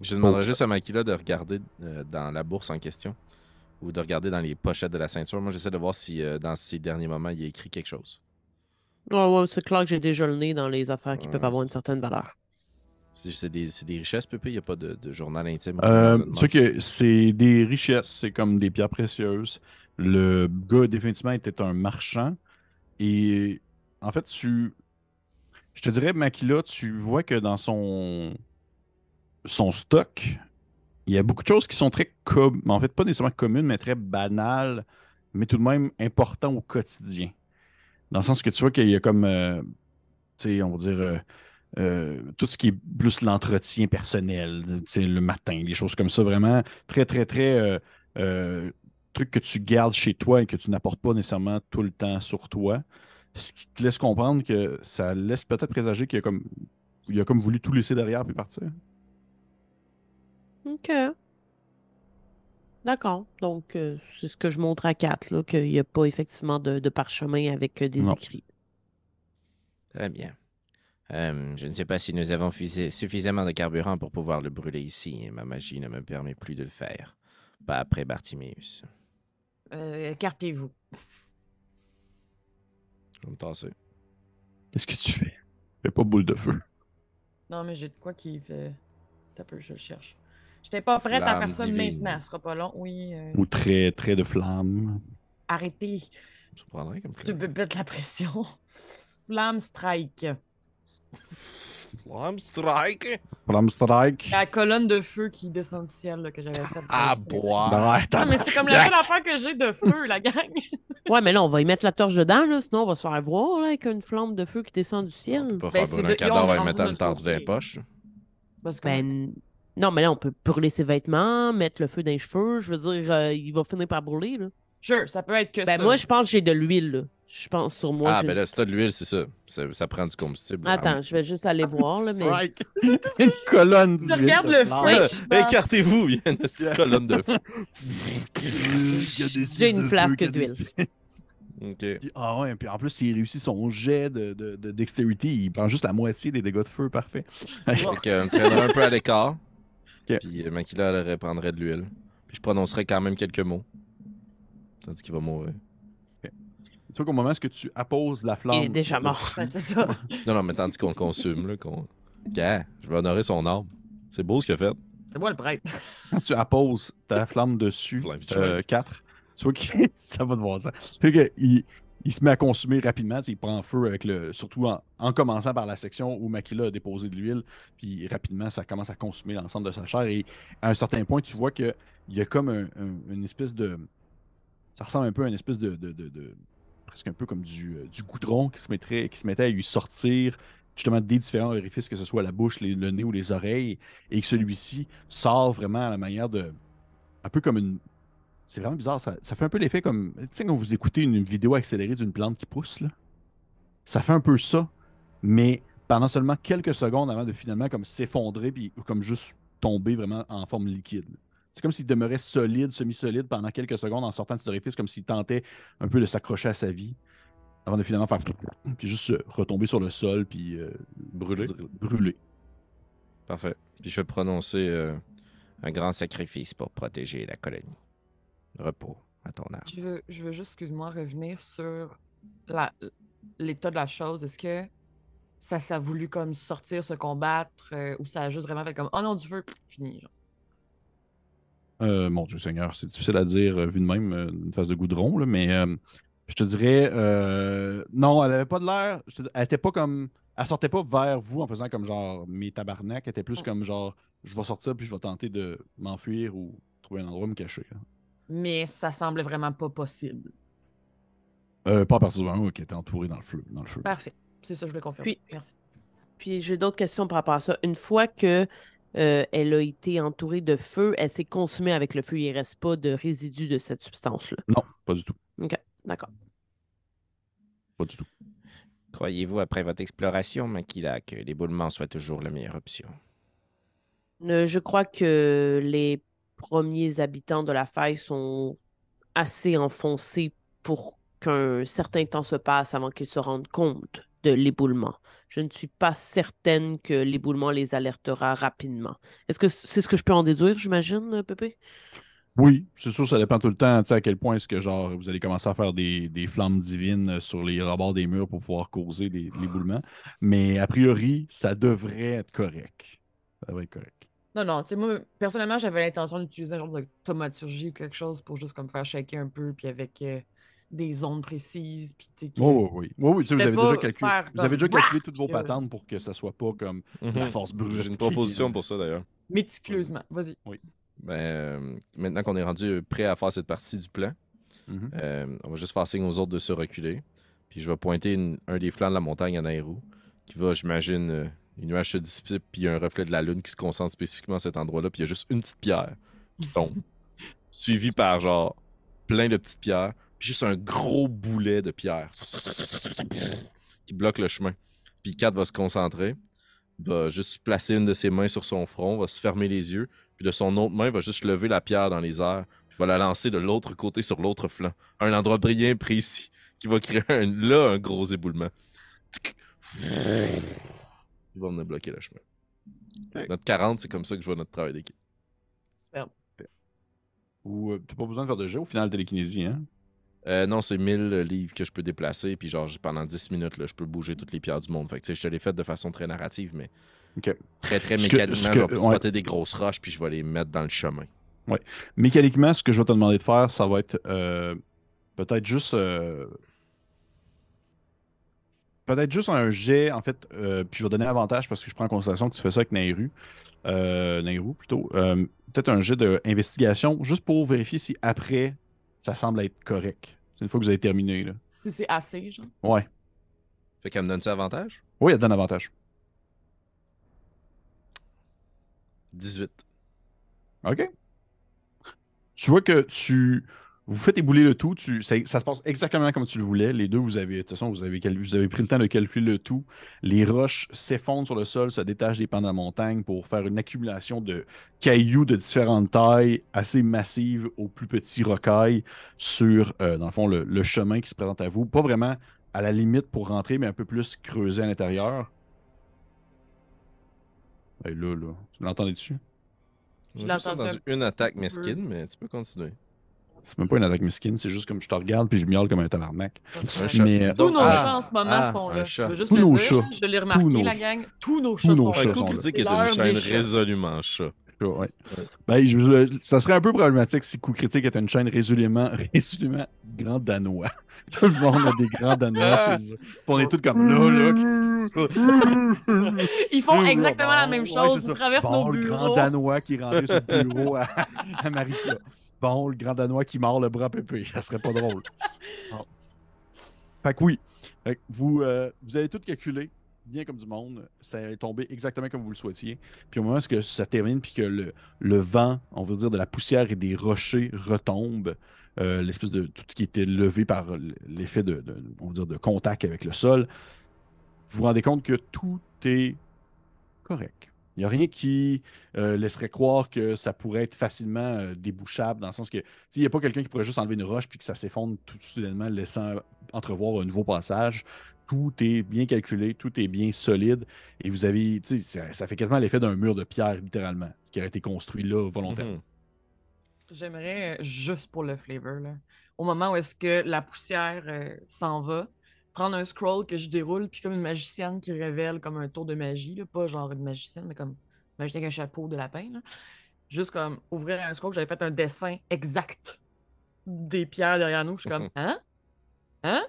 Je demanderais juste à Makila de regarder euh, dans la bourse en question ou de regarder dans les pochettes de la ceinture. Moi, j'essaie de voir si euh, dans ces derniers moments, il y a écrit quelque chose. Ouais, ouais, c'est clair que j'ai déjà le nez dans les affaires qui peuvent avoir une certaine valeur. C'est des, richesses, Pépé? Il n'y a pas de, journal intime? Euh, sais que c'est des richesses, c'est comme des pierres précieuses. Le gars, définitivement, était un marchand. Et en fait, tu je te dirais, Makila, tu vois que dans son, son stock, il y a beaucoup de choses qui sont très, en fait, pas nécessairement communes, mais très banales, mais tout de même importantes au quotidien. Dans le sens que tu vois qu'il y a comme, euh, on va dire, euh, euh, tout ce qui est plus l'entretien personnel, le matin, des choses comme ça, vraiment très, très, très trucs que tu gardes chez toi et que tu n'apportes pas nécessairement tout le temps sur toi. Ce qui te laisse comprendre que ça laisse peut-être présager qu'il a comme il a comme voulu tout laisser derrière puis partir. OK. D'accord. Donc, euh, c'est ce que je montre à 4, qu'il n'y a pas effectivement de, parchemin avec euh, des écrits. Très bien. Euh, je ne sais pas si nous avons fusé suffisamment de carburant pour pouvoir le brûler ici. Ma magie ne me permet plus de le faire. Pas après Bartimeus. écartez-vous. Je vais me tasser. Qu'est-ce que tu fais? Fais pas boule de feu. Non, mais j'ai de quoi qui fait. T'as peu, je le cherche. J'étais pas prête à faire ça maintenant, ce sera pas long, oui. Euh. Ou très très de flamme. Arrêtez. Tu comme Tu la pression. Flamme strike. Strike. Strike. La colonne de feu qui descend du ciel que j'avais fait Ah, bois! mais c'est comme la seule affaire que j'ai de feu, la gang. ouais, mais là, on va y mettre la torche dedans, là, sinon on va se faire voir avec une flamme de feu qui descend du ciel. On peut pas ben, faire un et mettre une torche dans les poches. Ben, ben, non, mais là, on peut brûler ses vêtements, mettre le feu dans les cheveux. Je veux dire, euh, il va finir par brûler. Là. Sure, ça peut être que ben, moi, je pense que j'ai de l'huile je pense sur moi. Ah, ben là, c'est de l'huile, c'est ça. ça. prend du combustible. Attends, je vais juste aller ah, voir. Là, mais... une colonne d'huile. Regarde le feu. Écartez-vous, il y a une petite colonne de feu. J'ai une flasque d'huile. OK. ah ouais, puis en plus, s'il réussit son jet de, dextérité, il prend juste la moitié des dégâts de feu, parfait. Donc, on me un peu à l'écart. Puis euh, Makila, elle reprendrait de l'huile. Puis je prononcerai quand même quelques mots. Tandis qu'il va mourir. Tu vois qu'au moment où tu apposes la flamme. Il est déjà mort, non, non, mais tandis qu'on le consume, là, qu'on. je vais honorer son arbre C'est beau ce qu'il a fait. C'est moi le prêtre. tu apposes ta flamme dessus, 4, euh, tu vois que ça va devoir ça. qu'il il se met à consumer rapidement, il prend feu avec le. Surtout en, commençant par la section où Makila a déposé de l'huile, puis rapidement ça commence à consumer l'ensemble de sa chair. Et à un certain point, tu vois qu'il y a comme une espèce de. Ça ressemble un peu à une espèce de parce qu'un peu comme euh, du, goudron qui se, mettrait, qui se mettait à lui sortir justement des différents orifices, que ce soit la bouche, le nez ou les oreilles, et que celui-ci sort vraiment à la manière de. Un peu comme une. C'est vraiment bizarre, ça, fait un peu l'effet comme. Tu sais, quand vous écoutez une vidéo accélérée d'une plante qui pousse, là, ça fait un peu ça, mais pendant seulement quelques secondes avant de finalement comme s'effondrer, puis comme juste tomber vraiment en forme liquide. C'est comme s'il demeurait solide, semi-solide pendant quelques secondes en sortant de cet orifice, comme s'il tentait un peu de s'accrocher à sa vie avant de finalement faire puis juste retomber sur le sol puis euh, brûler. brûler. Parfait. Puis je vais prononcer euh, un grand sacrifice pour protéger la colonie. Repos à ton âme. Je veux, je veux juste, excuse-moi, revenir sur l'état de la chose. Est-ce que ça, ça voulu comme sortir, se combattre euh, ou ça a juste vraiment fait comme oh non du veux... fini genre. Euh, mon Dieu Seigneur, c'est difficile à dire euh, vu de même, euh, une phase de goudron, là, mais je te dirais, non, elle avait pas de l'air, elle était pas comme, elle sortait pas vers vous en faisant comme genre mes tabarnak, elle était plus oh. comme genre, je vais sortir puis je vais tenter de m'enfuir ou trouver un endroit où me cacher. Mais ça semblait vraiment pas possible. pas à partir du moment où elle était entourée dans le feu. Dans le feu. Parfait, c'est ça, je le confirme. Puis, Merci. Puis j'ai d'autres questions par rapport à ça. Une fois que euh, elle a été entourée de feu. Elle s'est consumée avec le feu. Il ne reste pas de résidus de cette substance-là. Non, pas du tout. OK, d'accord. Pas du tout. Croyez-vous, après votre exploration, Makila, que l'éboulement soit toujours la meilleure option? Euh, je crois que les premiers habitants de la faille sont assez enfoncés pour qu'un certain temps se passe avant qu'ils se rendent compte de l'éboulement. Je ne suis pas certaine que l'éboulement les alertera rapidement. Est-ce que c'est ce que je peux en déduire, j'imagine, euh, Pépé? Oui, c'est sûr, ça dépend tout le temps Tu sais à quel point est-ce que genre vous allez commencer à faire des, flammes divines euh, sur les rebords des murs pour pouvoir causer des, l'éboulement. Mais a priori, ça devrait être correct. Ça devrait être correct. Non, non, tu sais, moi, personnellement, j'avais l'intention d'utiliser un genre de tomaturgie ou quelque chose pour juste comme faire shaker un peu, puis avec euh, des zones précises. oui, oui. vous, avez déjà calculé, toutes vos patentes pour que ça soit pas comme mhm. la force brute. J'ai une euh, proposition pour ça d'ailleurs. Méticuleusement, vas-y. Oui. Ben, euh, maintenant qu'on est rendu euh, prêt à faire cette partie du plan, mhm. on va juste faire signe aux autres de se reculer. Puis je vais pointer un des flancs de la montagne en aéro, qui va, j'imagine, une nuage se puis il y a un reflet de la lune qui se concentre spécifiquement à cet endroit-là, puis il y a juste une petite pierre qui tombe, suivie par genre plein de petites pierres juste un gros boulet de pierre qui bloque le chemin. Puis Kat va se concentrer, va juste placer une de ses mains sur son front, va se fermer les yeux, puis de son autre main va juste lever la pierre dans les airs, puis va la lancer de l'autre côté sur l'autre flanc, un endroit brillant précis qui va créer là un gros éboulement. Il va venir bloquer le chemin. Notre 40, c'est comme ça que je vois notre travail d'équipe. Ou Tu euh, t'as pas besoin de faire de jeu au final de télékinésie, hein? Euh, non, c'est 1000 livres que je peux déplacer, puis genre, pendant 10 minutes, je peux bouger toutes les pierres du monde. Fait que, je te l'ai fait de façon très narrative, mais très, très mécaniquement, je vais spotter des grosses roches, puis je vais les mettre dans le chemin. Oui. Mécaniquement, ce que je vais te demander de faire, ça va être euh, peut-être juste... Euh, peut-être juste un jet, en fait, puis je vais donner un avantage parce que je prends en considération que tu fais ça avec Nairu. Nairu, plutôt. peut-être un jet d'investigation, juste pour vérifier si après ça semble être correct. C'est une fois que vous avez terminé. Là. Si c'est assez, genre. Ouais. Fait qu'elle me donne-tu avantage? Oui, elle donne avantage. 18. OK. Tu vois que tu vous faites ébouler le tout, ça, se passe exactement comme tu le voulais. Les deux, vous avez, de toute façon, vous avez, vous avez pris le temps de calculer le tout. Les roches s'effondrent sur le sol, se détachent des pans de la montagne pour faire une accumulation de cailloux de différentes tailles, assez massives aux plus petits rocailles, sur, euh, dans le fond, le, chemin qui se présente à vous. Pas vraiment à la limite pour rentrer, mais un peu plus creusé à l'intérieur. là, là, tu l'entendais dessus? J'ai une attaque mesquine, mais tu peux continuer. C'est même pas une attaque mesquine, c'est juste comme je te regarde puis je miaule comme un tabarnak. Mais, tous euh, nos ah, chats en ce moment ah, sont là. Je veux juste tous le nos dire, chats. je l'ai remarqué, la gang. Tous nos chats tous nos sont chats là. Sont là. est une chaîne résolument chat. Ben, ça serait un peu problématique si Coup Critique était une chaîne résolument, résolument grand danois. Tout le monde a des grands danois ah! chez eux. On est tous comme là, là. Ils font exactement la même chose. Ils traversent nos bureaux. Le grand danois qui rentre sur le bureau à Marie-Claude bon, le grand danois qui mord le bras pépé. Ça serait pas drôle. Fait que oui, vous, euh, vous avez tout calculé, bien comme du monde. Ça est tombé exactement comme vous le souhaitiez. Puis au moment où ça termine, puis que le, vent, on veut dire, de la poussière et des rochers retombe, euh, l'espèce de tout qui était levé par l'effet de, dire, de contact avec le sol, vous vous rendez compte que tout est correct. Il n'y a rien qui euh, laisserait croire que ça pourrait être facilement euh, débouchable, dans le sens que il n'y a pas quelqu'un qui pourrait juste enlever une roche puis que ça s'effondre tout soudainement, laissant entrevoir un nouveau passage. Tout est bien calculé, tout est bien solide, et vous avez, tu ça, ça fait quasiment l'effet d'un mur de pierre, littéralement, ce qui a été construit là volontairement. Mm-hmm. J'aimerais, juste pour le flavor, là, au moment où est-ce que la poussière euh, s'en va, prendre un scroll que je déroule, puis comme une magicienne qui révèle comme un tour de magie, pas genre une magicienne, mais comme qui avec un chapeau de lapin. Là. Juste comme ouvrir un scroll, j'avais fait un dessin exact des pierres derrière nous. Je suis comme, hein? Hein?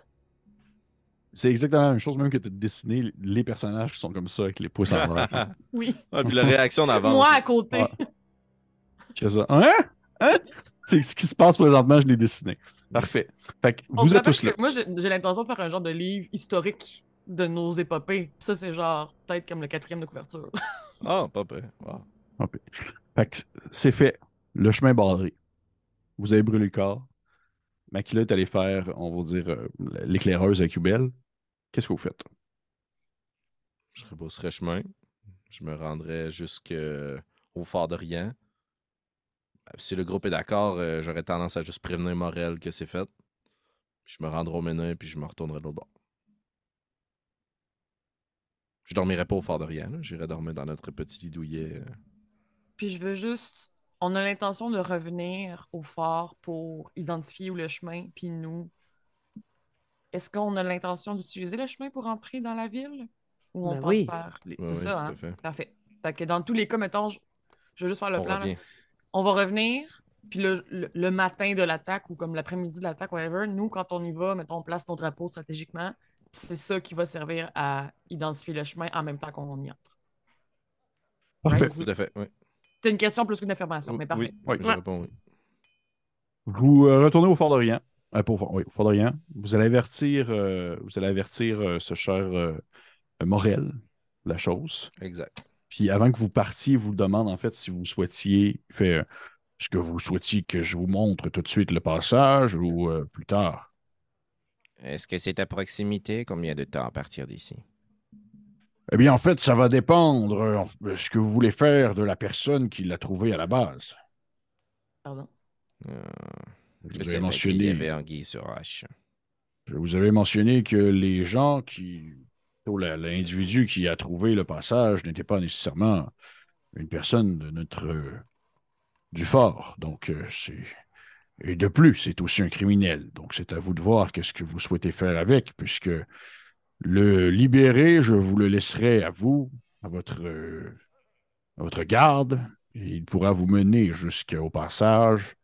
C'est exactement la même chose, même que de dessiner les personnages qui sont comme ça avec les pouces en oui. Ah, puis la réaction d'avant. Moi à côté. ça? Hein? Hein? C'est ce qui se passe présentement, je l'ai dessiné. Parfait. vous êtes tous là. Moi, j'ai l'intention de faire un genre de livre historique de nos épopées. Ça, c'est genre peut-être comme le quatrième de couverture. Ah, pas Fait que c'est fait. Le chemin barré. Vous avez brûlé le corps. Makila est allé faire, on va dire, euh, l'éclaireuse à Cubel. Qu'est-ce que vous faites? Je rebousserai chemin. Je me rendrai jusqu'au phare de rien si le groupe est d'accord, euh, j'aurais tendance à juste prévenir Morel que c'est fait. je me rendrai au ménage puis je me retournerai de l'autre bord. Je dormirai pas au fort de rien. J'irai dormir dans notre petit lit douillet. Euh. Puis je veux juste. On a l'intention de revenir au fort pour identifier où le chemin, puis nous. Est-ce qu'on a l'intention d'utiliser le chemin pour entrer dans la ville? Ou on ben passe oui. par. c'est ça, tout hein? Fait. Parfait. que dans tous les cas, mettons, je, veux juste faire le plan on va revenir, puis le, matin de l'attaque ou comme l'après-midi de l'attaque, whatever, nous, quand on y va, mettons, on place nos drapeaux stratégiquement, c'est ça qui va servir à identifier le chemin en même temps qu'on y entre. Parfait. Tout à fait, C'est une question plus qu'une affirmation, mais parfait. Oui, je réponds Vous euh, retournez au fort dorient Euh, pour, oui, au fort Vous allez avertir, euh, vous allez avertir euh, ce cher Morel, la chose. Exact avant que vous partiez, vous le demande en fait si vous souhaitiez faire ce que vous souhaitiez que je vous montre tout de suite le passage ou euh, plus tard. Est-ce que c'est à proximité? Combien de temps à partir d'ici? Eh bien, en fait, ça va dépendre de euh, ce que vous voulez faire de la personne qui l'a trouvé à la base. Pardon? vous avez mentionné. vous avais mentionné que les gens qui L'individu qui a trouvé le passage n'était pas nécessairement une personne de notre euh, du fort. Donc, euh, c'est. Et de plus, c'est aussi un criminel. Donc, c'est à vous de voir qu'est-ce que vous souhaitez faire avec, puisque le libérer, je vous le laisserai à vous, à votre, euh, votre garde. il pourra vous mener jusqu'au passage.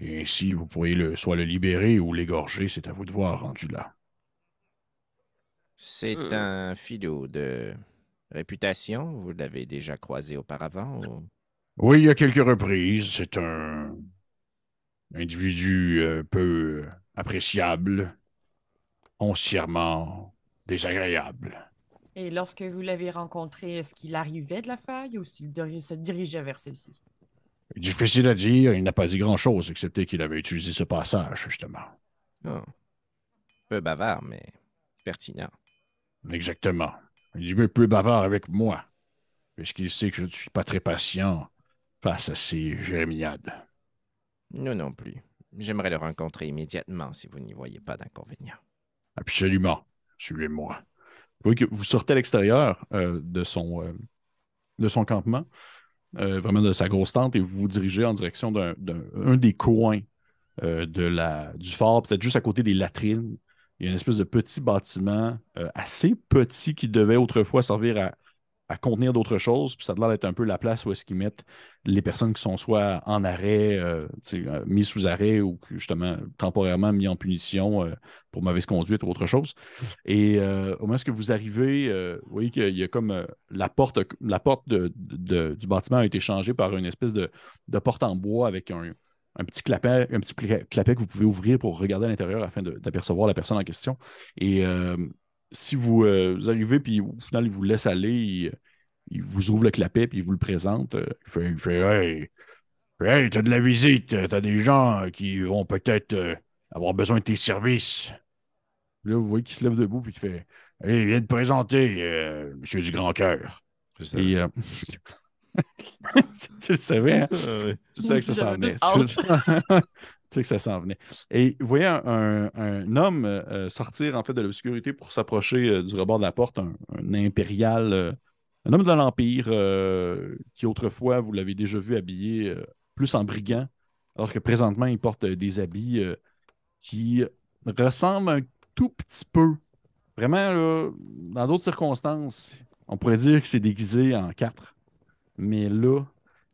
Et ainsi, vous pourrez le, soit le libérer ou l'égorger. C'est à vous de voir rendu là. C'est euh. un philo de réputation. Vous l'avez déjà croisé auparavant? Oui, il y a quelques reprises. C'est un individu euh, peu appréciable, oncièrement désagréable. Et lorsque vous l'avez rencontré, est-ce qu'il arrivait de la faille ou s'il se dirigeait vers celle-ci? Difficile à dire, il n'a pas dit grand-chose, excepté qu'il avait utilisé ce passage, justement. Oh. Peu bavard, mais pertinent. Exactement. Il est un peu bavard avec moi, puisqu'il sait que je ne suis pas très patient face à ces jérémiades. Non, non plus. J'aimerais le rencontrer immédiatement si vous n'y voyez pas d'inconvénient. Absolument. Suivez-moi. Vous que vous sortez à l'extérieur euh, de, son, euh, de son campement, euh, vraiment de sa grosse tente, et vous vous dirigez en direction d'un des coins de la, du fort, peut-être juste à côté des latrines il y a une espèce de petit bâtiment euh, assez petit qui devait autrefois servir à, contenir d'autres choses. Puis ça a l'air d'être un peu la place où est-ce qu'ils mettent les personnes qui sont soit en arrêt, euh, euh, mis sous arrêt ou justement temporairement mis en punition pour mauvaise conduite ou autre chose. Et au moment que vous arrivez, vous voyez qu'il y a comme la porte, la porte du bâtiment a été changée par une espèce de, porte en bois avec un, un petit clapet, un petit clapet que vous pouvez ouvrir pour regarder à l'intérieur afin d'apercevoir la personne en question. Et euh, si euh, vous, arrivez, puis au final, il vous laisse aller, il, vous ouvre le clapet, puis il vous le présente. Euh, il fait, Hey, hey t'as de la visite, t'as des gens qui vont peut-être avoir besoin de tes services. Là, vous voyez qu'il se lève debout, puis il fait Allez, viens te présenter, monsieur du grand cœur. tu le savais, hein? ah tu sais que ça s'en venait. tu sais que ça s'en venait. Et vous voyez un, homme euh, sortir en fait de l'obscurité pour s'approcher euh, du rebord de la porte, un, impérial, euh, un homme de l'Empire qui autrefois, vous l'avez déjà vu habillé plus en brigand, alors que présentement, il porte des habits qui ressemblent un tout petit peu. Vraiment, dans d'autres circonstances, on pourrait dire que c'est déguisé en quatre mais là,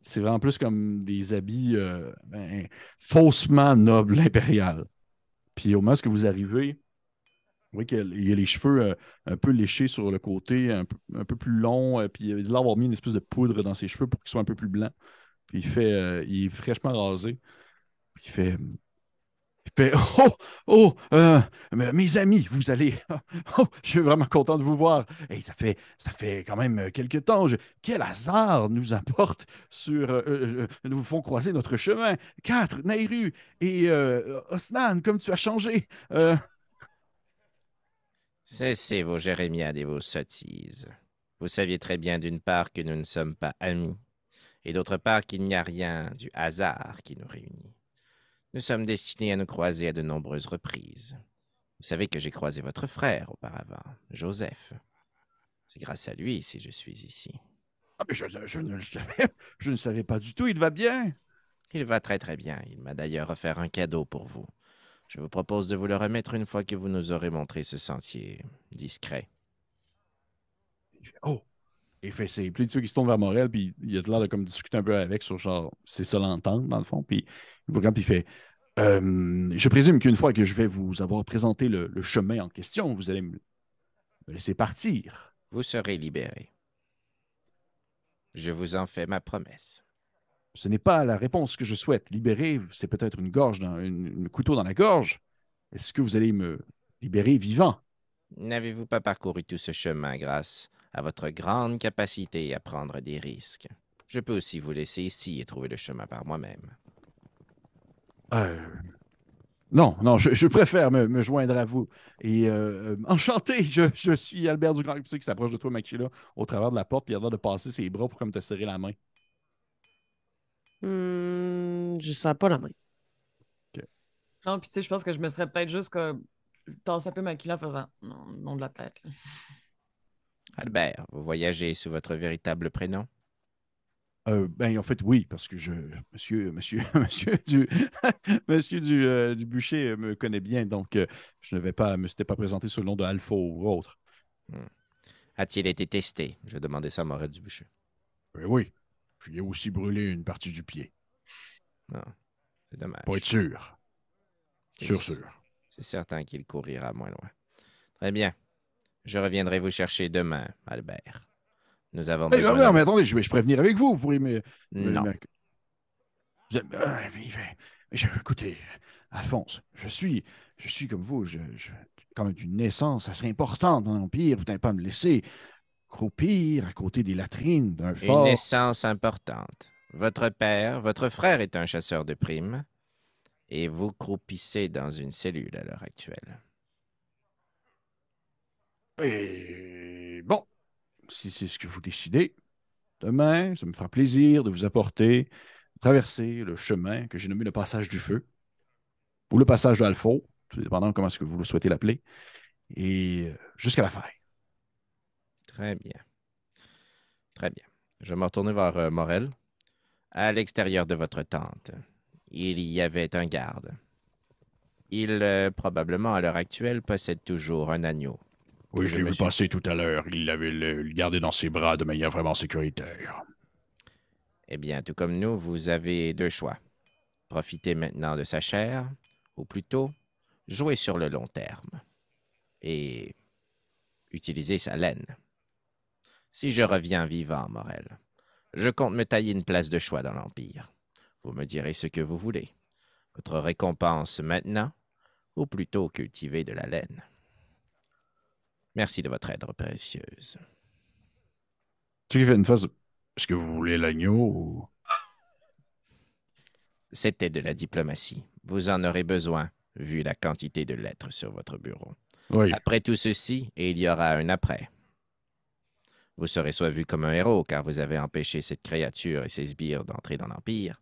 c'est vraiment plus comme des habits euh, ben, faussement nobles impérial. Puis au moment où vous arrivez, vous voyez qu'il y a les cheveux euh, un peu léchés sur le côté, un peu, plus long, euh, puis il a l'air d'avoir mis une espèce de poudre dans ses cheveux pour qu'ils soient un peu plus blancs. Puis il fait, il est fraîchement rasé. Puis il fait oh, oh, euh, mes amis, vous allez, oh, je suis vraiment content de vous voir. Et ça fait, ça fait quand même euh, quelques temps. quel hasard nous importe. sur, euh, nous font croiser notre chemin. Quatre, Nairu et Osnan, comme tu as changé. Cessez vos jérémiades et vos sottises. Vous saviez très bien d'une part que nous ne sommes pas amis, et d'autre part qu'il n'y a rien du hasard qui nous réunit. Nous sommes destinés à nous croiser à de nombreuses reprises. Vous savez que j'ai croisé votre frère auparavant, Joseph. C'est grâce à lui si je suis ici. Ah, je, ne le savais. Je ne savais pas du tout. Il va bien. Il va très très bien. Il m'a d'ailleurs offert un cadeau pour vous. Je vous propose de vous le remettre une fois que vous nous aurez montré ce sentier discret. Oh, c'est plus de ceux qui se tournent vers Morel, puis il a l'air de comme discuter un peu avec sur genre, c'est ça l'entente, dans le fond. Puis il vous regarde, puis il fait euh, Je présume qu'une fois que je vais vous avoir présenté le, chemin en question, vous allez me, laisser partir. Vous serez libéré. Je vous en fais ma promesse. Ce n'est pas la réponse que je souhaite. Libérer, c'est peut-être une gorge, dans, couteau dans la gorge. Est-ce que vous allez me libérer vivant? N'avez-vous pas parcouru tout ce chemin grâce à votre grande capacité à prendre des risques. Je peux aussi vous laisser ici et trouver le chemin par moi-même. Euh, non, non, je, préfère me, joindre à vous. Et euh, euh, enchanté, je, suis Albert Dugrand, qui s'approche de toi, Makila, au travers de la porte, puis il a l'air de passer ses bras pour comme te serrer la main. Mmh, je sens pas la main. OK. Non, puis tu sais, je pense que je me serais peut-être juste que T'en ça peu maquila en faisant non, non de la tête. Albert, vous voyagez sous votre véritable prénom? Euh, ben, en fait, oui, parce que je, monsieur, monsieur, monsieur du, monsieur euh, du, bûcher me connaît bien, donc euh, je ne vais pas, me suis pas présenté sous le nom de Alpha ou autre. Hmm. A-t-il été testé? Je demandais ça à Morel du bûcher. Ben oui, lui ai aussi brûlé une partie du pied. Ah, c'est dommage. Pour être sûr. Sûr, sûr. C'est certain qu'il courira moins loin. Très bien. Je reviendrai vous chercher demain, Albert. Nous avons eh, besoin. mais attendez, je vais, je prévenir avec vous. Vous pourrez me. Non. Euh, écoutez, Alphonse, je suis, je suis comme vous. Je, quand d'une naissance assez importante dans l'Empire. Vous n'allez pas me laisser croupir à côté des latrines d'un fort. Une naissance importante. Votre père, votre frère est un chasseur de primes. Et vous croupissez dans une cellule à l'heure actuelle. Et bon, si c'est ce que vous décidez, demain, ça me fera plaisir de vous apporter, de traverser le chemin que j'ai nommé le passage du feu ou le passage de tout dépendant comment est-ce que vous le souhaitez l'appeler, et euh, jusqu'à la fin. Très bien. Très bien. Je vais me retourner vers euh, Morel. À l'extérieur de votre tente, il y avait un garde. Il, euh, probablement à l'heure actuelle, possède toujours un agneau oui, je l'ai vu passer tout à l'heure. Il l'avait gardé dans ses bras de manière vraiment sécuritaire. Eh bien, tout comme nous, vous avez deux choix. profiter maintenant de sa chair, ou plutôt, jouer sur le long terme et utiliser sa laine. Si je reviens vivant, Morel, je compte me tailler une place de choix dans l'Empire. Vous me direz ce que vous voulez. Votre récompense maintenant, ou plutôt cultiver de la laine. Merci de votre aide précieuse. Tu fais une face. Est-ce que vous voulez l'agneau C'était de la diplomatie. Vous en aurez besoin, vu la quantité de lettres sur votre bureau. Après tout ceci, il y aura un après. Vous serez soit vu comme un héros car vous avez empêché cette créature et ses sbires d'entrer dans l'Empire,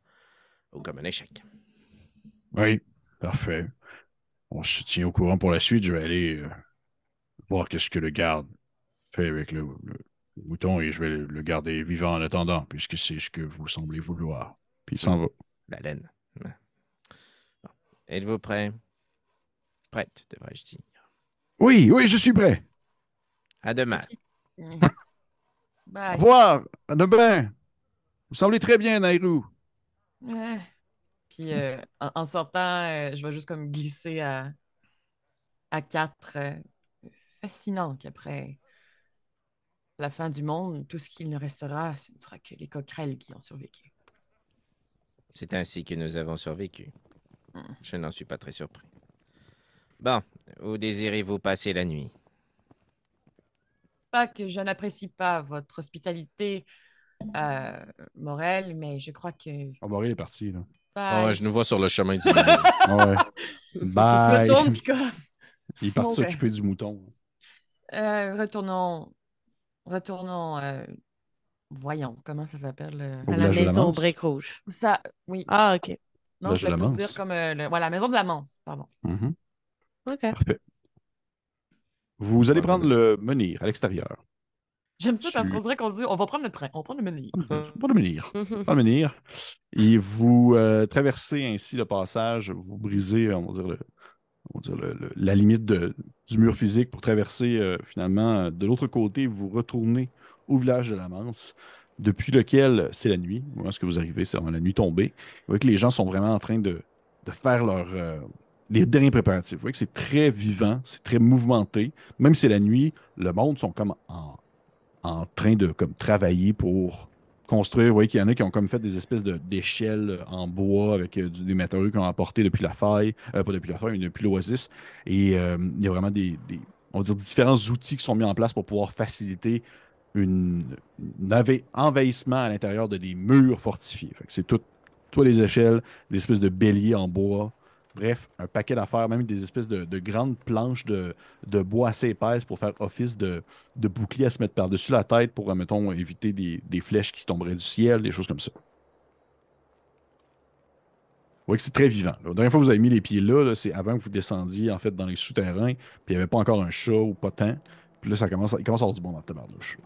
ou comme un échec. Oui, parfait. On se tient au courant pour la suite. Je vais aller euh, qu'est-ce que le garde fait avec le, mouton et je vais le, garder vivant en attendant, puisque c'est ce que vous semblez vouloir. Puis il s'en va. La laine. Êtes-vous prêt? Prête, devrais-je dire. Oui, oui, je suis prêt. À demain. Bye. Au revoir. À demain. Vous semblez très bien, Nairou. Puis euh, en, sortant, euh, je vais juste comme glisser à, à quatre euh, fascinant qu'après la fin du monde, tout ce qu'il ne restera, ce ne sera que les coquerelles qui ont survécu. C'est ainsi que nous avons survécu. Hmm. Je n'en suis pas très surpris. Bon, où désirez-vous passer la nuit Pas que je n'apprécie pas votre hospitalité, euh, Morel, mais je crois que. Oh, Morel est parti, là. Ah, je nous vois sur le chemin du. Ah Bye. Il est parti s'occuper du mouton. Euh, retournons. Retournons. Euh, voyons, comment ça s'appelle? Euh, la maison brique rouge. Ça, oui. Ah, OK. Non, je vais vous dire comme. Le... la maison de la Manse, pardon. Mm-hmm. OK. Parfait. Vous allez prendre le menhir à l'extérieur. J'aime ça parce qu'on dirait qu'on dit on va prendre le train, on prend le menhir. prend le menhir. prend le menhir. Et vous traversez ainsi le passage, vous brisez, on va dire, le, la limite du mur physique pour traverser euh, finalement euh, de l'autre côté, vous retournez au village de la Manse, depuis lequel euh, c'est la nuit. ce que vous arrivez, c'est la nuit tombée. Vous voyez que les gens sont vraiment en train de, faire leurs les derniers préparatifs. Vous voyez que c'est très vivant, c'est très mouvementé. Même si c'est la nuit, le monde sont comme en, train de comme, travailler pour construire. Vous voyez qu'il y en a qui ont comme fait des espèces d'échelles en bois avec euh, du, des matériaux qu'on ont apporté depuis la faille, euh, pas depuis la faille, mais depuis l'Oasis. Et euh, il y a vraiment des, on va dire, différents outils qui sont mis en place pour pouvoir faciliter un envahissement à l'intérieur de des murs fortifiés. C'est toutes les échelles, des espèces de béliers en bois Bref, un paquet d'affaires, même des espèces de, grandes planches de, bois assez épaisses pour faire office de, bouclier à se mettre par-dessus la tête pour, euh, mettons, éviter des, flèches qui tomberaient du ciel, des choses comme ça. Vous voyez que c'est très vivant. La dernière fois que vous avez mis les pieds là, c'est avant que vous descendiez en fait dans les souterrains, puis il n'y avait pas encore un chat ou pas tant. Puis là, ça commence, à, il commence à avoir du bon dans ta tabardouche.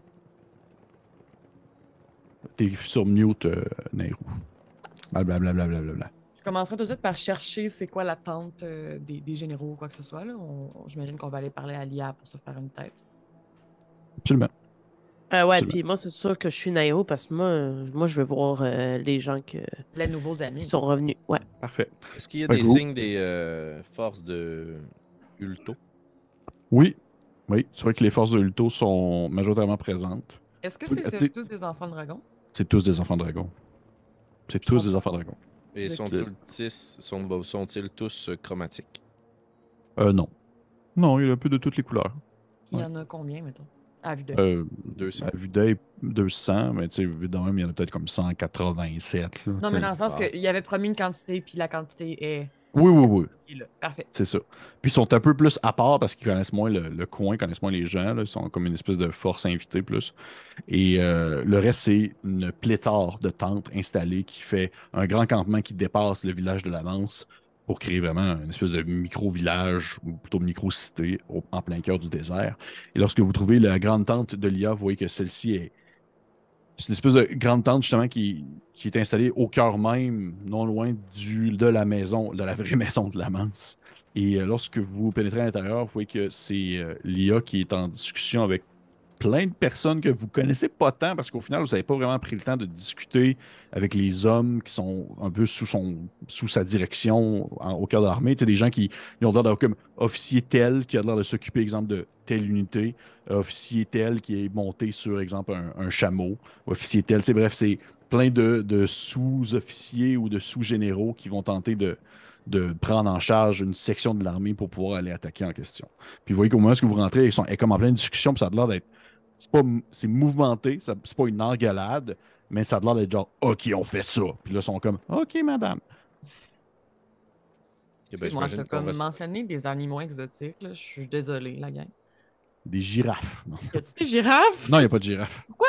T'es sur mute, euh, Nairou. Blablabla. Bla, bla, commencerai tout de suite par chercher c'est quoi l'attente euh, des, généraux ou quoi que ce soit. J'imagine qu'on va aller parler à l'IA pour se faire une tête. Absolument. Euh, ouais, puis moi, c'est sûr que je suis Nairo parce que moi, euh, moi je veux voir euh, les gens que, les nouveaux amis. qui sont revenus. Ouais. Parfait. Est-ce qu'il y a des signes des forces de Ulto? Oui. Oui, c'est vrai que les forces de Ulto sont majoritairement présentes. Est-ce que c'est tous des enfants de dragons? C'est tous des enfants de dragons. C'est tous des enfants dragons. Et sont-ils tous, sont, euh, tous chromatiques? Euh, non. Non, il y a plus de toutes les couleurs. Il y en a combien, mettons? À vue d'œil. Euh, 200. À vue d'œil, 200, mais tu sais, évidemment, il y en a peut-être comme 187. non, mais dans le sens ah. qu'il y avait promis une quantité, puis la quantité est oui, oui, oui. Parfait. C'est ça. Puis ils sont un peu plus à part parce qu'ils connaissent moins le, coin, connaissent moins les gens. Ils sont comme une espèce de force invitée plus. Et euh, le reste, c'est une pléthore de tentes installées qui fait un grand campement qui dépasse le village de l'avance pour créer vraiment une espèce de micro-village ou plutôt micro-cité en plein cœur du désert. Et lorsque vous trouvez la grande tente de l'IA, vous voyez que celle-ci est c'est une espèce de grande tente justement qui, est installée au cœur même, non loin du, de la maison, de la vraie maison de la Manse. Et euh, lorsque vous pénétrez à l'intérieur, vous voyez que c'est euh, l'IA qui est en discussion avec plein de personnes que vous connaissez pas tant parce qu'au final, vous n'avez pas vraiment pris le temps de discuter avec les hommes qui sont un peu sous, son, sous sa direction au cœur de l'armée. C'est des gens qui ont l'air d'avoir comme officier tel qui a l'air de s'occuper, exemple, de telle unité, officier tel qui est monté sur, exemple, un, chameau, officier tel. bref, c'est plein de, sous-officiers ou de sous-généraux qui vont tenter de, de prendre en charge une section de l'armée pour pouvoir aller attaquer en question. Puis vous voyez qu'au moment où vous rentrez, ils sont comme en pleine discussion, puis ça a l'air d'être c'est c'est mouvementé, c'est pas une engueulade, mais ça a l'air d'être genre OK, on fait ça. Puis là, ils sont comme OK, madame. moi, je t'ai comme mentionné des animaux exotiques. Je suis désolé, la gang. Des girafes. Non. Y tu des girafes? Non, il a pas de girafes. Pourquoi?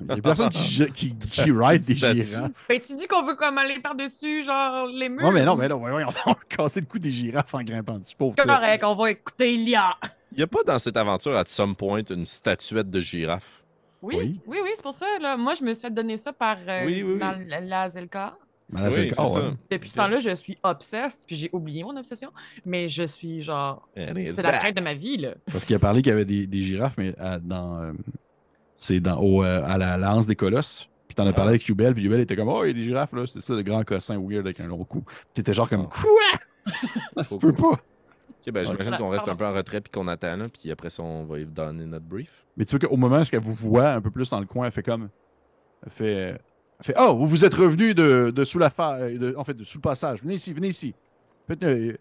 Il n'y a personne qui, qui, ride des girafes. Ben, tu dis qu'on veut comme aller par-dessus, genre, les murs. Non, mais non, mais non on va casser le cou des girafes en grimpant dessus. Pauvre. Correct, on va écouter Lia. Il n'y a pas dans cette aventure, à some point, une statuette de girafe. Oui, oui, oui, c'est pour ça. Là. Moi, je me suis fait donner ça par euh, oui, la Zelka. Depuis ce temps-là, je suis obsesse, puis j'ai oublié mon obsession, mais je suis genre. C'est la traite de ma vie. Là. Parce qu'il a parlé qu'il y avait des, girafes, mais euh, dans. Euh, c'est à la lance des colosses. Puis t'en as parlé ah. avec Yubel, puis Jubel était comme Oh, il y a des girafes, là, c'est ça, le grand cossin weird avec un long cou. Puis t'étais genre comme ah. Quoi Ça se peut pas ben, J'imagine qu'on reste un peu en retrait puis qu'on attend, puis après ça, on va lui donner notre brief. Mais tu vois qu'au moment où qu'elle vous voit un peu plus dans le coin, elle fait comme. Elle fait. fait Oh, vous vous êtes revenu de, sous la fa... Euh, en fait, de sous le passage. Venez ici, venez ici. Euh,